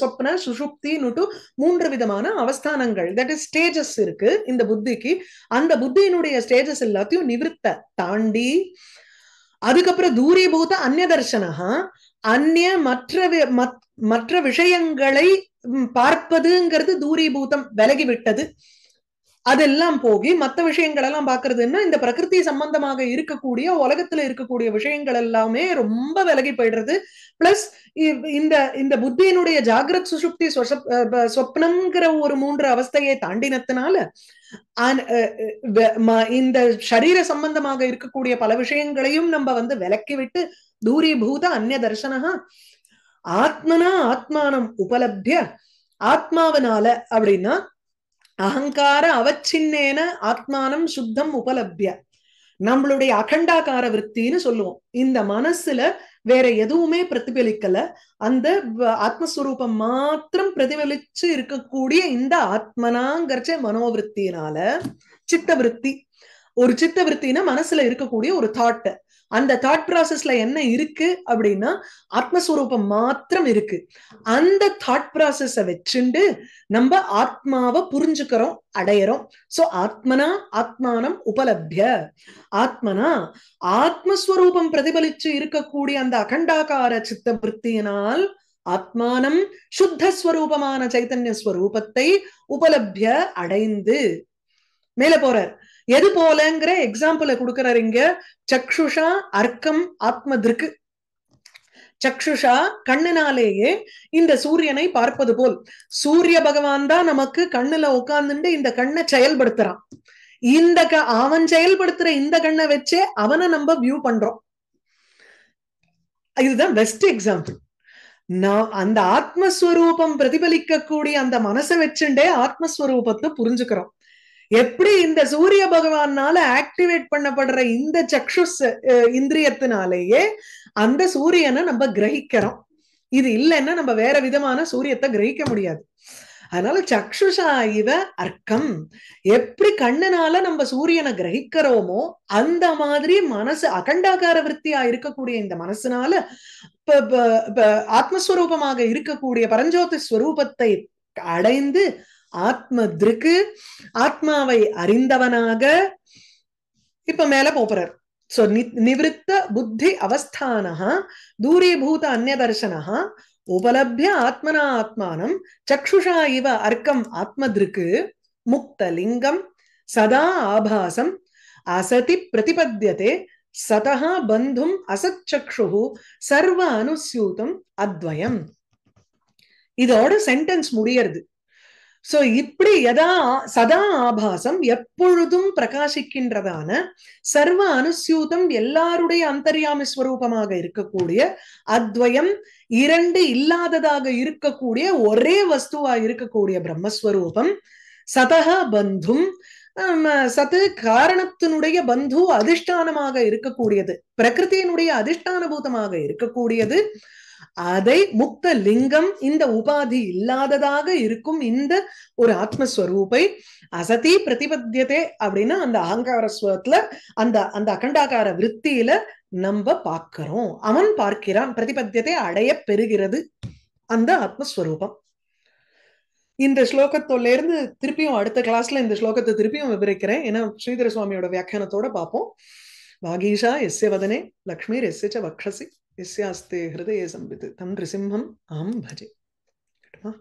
சொப்ன சுசுப்தின்னு மூன்று விதமான அவஸ்தானங்கள் தட் இஸ் ஸ்டேஜஸ் இருக்கு இந்த புத்திக்கு அந்த புத்தியினுடைய ஸ்டேஜஸ் எல்லாத்தையும் நிவிருத்த தாண்டி அதுக்கப்புறம் தூரீபூத அந்நிய அந்நிய மற்ற மற்ற விஷயங்களை பார்ப்பதுங்கிறது தூரீபூதம் விலகி விட்டது அதெல்லாம் போகி மற்ற விஷயங்கள் எல்லாம் பாக்குறதுன்னா இந்த பிரகிருதி சம்பந்தமாக இருக்கக்கூடிய உலகத்துல இருக்கக்கூடிய விஷயங்கள் எல்லாமே ரொம்ப விலகி போயிடுறது பிளஸ் இந்த இந்த புத்தியினுடைய ஜாகிரத் சுசுப்தி சொப்னம்ங்கிற ஒரு மூன்று அவஸ்தையை தாண்டினத்தினால இந்த சரீர சம்பந்தமாக இருக்கக்கூடிய பல விஷயங்களையும் நம்ம வந்து விலக்கி விட்டு தூரிபூத அந்நிய தர்சனகா ஆத்மனா ஆத்மானம் உபலப்திய ஆத்மாவனால அப்படின்னா அகங்கார அவச்சின்னேன ஆத்மானம் சுத்தம் உபலப்ய நம்மளுடைய அகண்டாக்கார விற்த்தின்னு சொல்லுவோம் இந்த மனசுல வேற எதுவுமே பிரதிபலிக்கல அந்த ஆத்மஸ்வரூபம் மாத்திரம் பிரதிபலிச்சு இருக்கக்கூடிய இந்த ஆத்மனாங்கிறச்ச மனோவிற்த்தினால சித்த விற்பி ஒரு சித்த விற்த்தினா மனசுல இருக்கக்கூடிய ஒரு தாட்டு அந்த தாட் ப்ராசஸ்ல என்ன இருக்கு அப்படின்னா ஆத்மஸ்வரூபம் மாத்திரம் இருக்கு அந்த தாட் ப்ராசஸ வச்சுண்டு நம்ம ஆத்மாவை புரிஞ்சுக்கிறோம் அடையறோம் சோ ஆத்மனா ஆத்மானம் உபலப்ய ஆத்மனா ஆத்மஸ்வரூபம் பிரதிபலிச்சு இருக்கக்கூடிய அந்த அகண்டாகார சித்த விற்பியினால் ஆத்மானம் சுத்த ஸ்வரூபமான சைத்தன்ய ஸ்வரூபத்தை உபலப்ய அடைந்து மேல போறார் எது போலங்கிற எக்ஸாம்பிள் கொடுக்கிறாரு இங்க சக்ஷுஷா அர்க்கம் ஆத்ம திருக்கு சக்ஷுஷா கண்ணினாலேயே இந்த சூரியனை பார்ப்பது போல் சூரிய பகவான் தான் நமக்கு கண்ணுல உட்கார்ந்துட்டு இந்த கண்ணை செயல்படுத்துறான் இந்த க அவன் செயல்படுத்துற இந்த கண்ணை வச்சே அவனை நம்ம வியூ பண்றோம் இதுதான் பெஸ்ட் எக்ஸாம்பிள் நான் அந்த ஆத்மஸ்வரூபம் பிரதிபலிக்க கூடிய அந்த மனசை வச்சுட்டே ஆத்மஸ்வரூபத்தை புரிஞ்சுக்கிறோம் எப்படி இந்த சூரிய பகவானால ஆக்டிவேட் பண்ணப்படுற இந்த சக்ஷு இந்திரியத்தினாலேயே அந்த சூரியனை நம்ம கிரகிக்கிறோம் இது இல்லைன்னா நம்ம வேற விதமான சூரியத்தை கிரகிக்க முடியாது அதனால சக்ஷுஷா இவ அர்க்கம் எப்படி கண்ணனால நம்ம சூரியனை கிரகிக்கிறோமோ அந்த மாதிரி மனசு அகண்டாகார விற்த்தியா இருக்கக்கூடிய இந்த மனசுனால ஆத்மஸ்வரூபமாக இருக்கக்கூடிய பரஞ்சோதி ஸ்வரூபத்தை அடைந்து ஆத்ம திருக்கு ஆத்மாவை அறிந்தவனாக இப்ப மேல போப்புறார் சோ நிவிருத்த புத்தி அவஸ்தானஹா தூரீபூத அந்நதர்சனஹா உபலப்ய ஆத்மனா ஆத்மானம் சக்ஷுஷா இவ அர்க்கம் ஆத்ம ஆத்மதிருக்கு முக்தலிங்கம் சதா ஆபாசம் அசதி பிரதிபத்தியதே சதா பந்தும் அசத் சக்ஷு சர்வ அனுசியூதம் அத்வயம் இதோட சென்டென்ஸ் முடியறது சோ இப்படி எதா சதா ஆபாசம் எப்பொழுதும் பிரகாசிக்கின்றதான சர்வ அனுசியூதம் எல்லாருடைய அந்தர்யாமி ஸ்வரூபமாக இருக்கக்கூடிய அத்வயம் இரண்டு இல்லாததாக இருக்கக்கூடிய ஒரே வஸ்துவா இருக்கக்கூடிய பிரம்மஸ்வரூபம் சதக பந்தும் சத்து காரணத்தினுடைய பந்து அதிஷ்டானமாக இருக்கக்கூடியது பிரகிருத்தியினுடைய அதிஷ்டானபூதமாக இருக்கக்கூடியது அதை முக்த லிங்கம் இந்த உபாதி இல்லாததாக இருக்கும் இந்த ஒரு ஆத்மஸ்வரூப்பை அசதி பிரதிபத்தியதே அப்படின்னு அந்த அகங்கார ஸ்வரத்துல அந்த அந்த அகண்டாகார விற்த்தியில நம்ம பார்க்கிறோம் அவன் பார்க்கிறான் பிரதிபத்தியத்தை அடைய பெறுகிறது அந்த ஆத்மஸ்வரூபம் இந்த ஸ்லோகத்துல இருந்து திருப்பியும் அடுத்த கிளாஸ்ல இந்த ஸ்லோகத்தை திருப்பியும் விவரிக்கிறேன் ஏன்னா ஸ்ரீதர சுவாமியோட வியாக்கியானத்தோட பார்ப்போம் வாகீஷா எஸ்ய வதனே லக்ஷ்மி எஸ்ய வக்ஷசி எஸ்யாஸ்தே ஹிருதய சம்பித்து தம் நிருசிம்மம் அகம் பஜே கேட்டுமா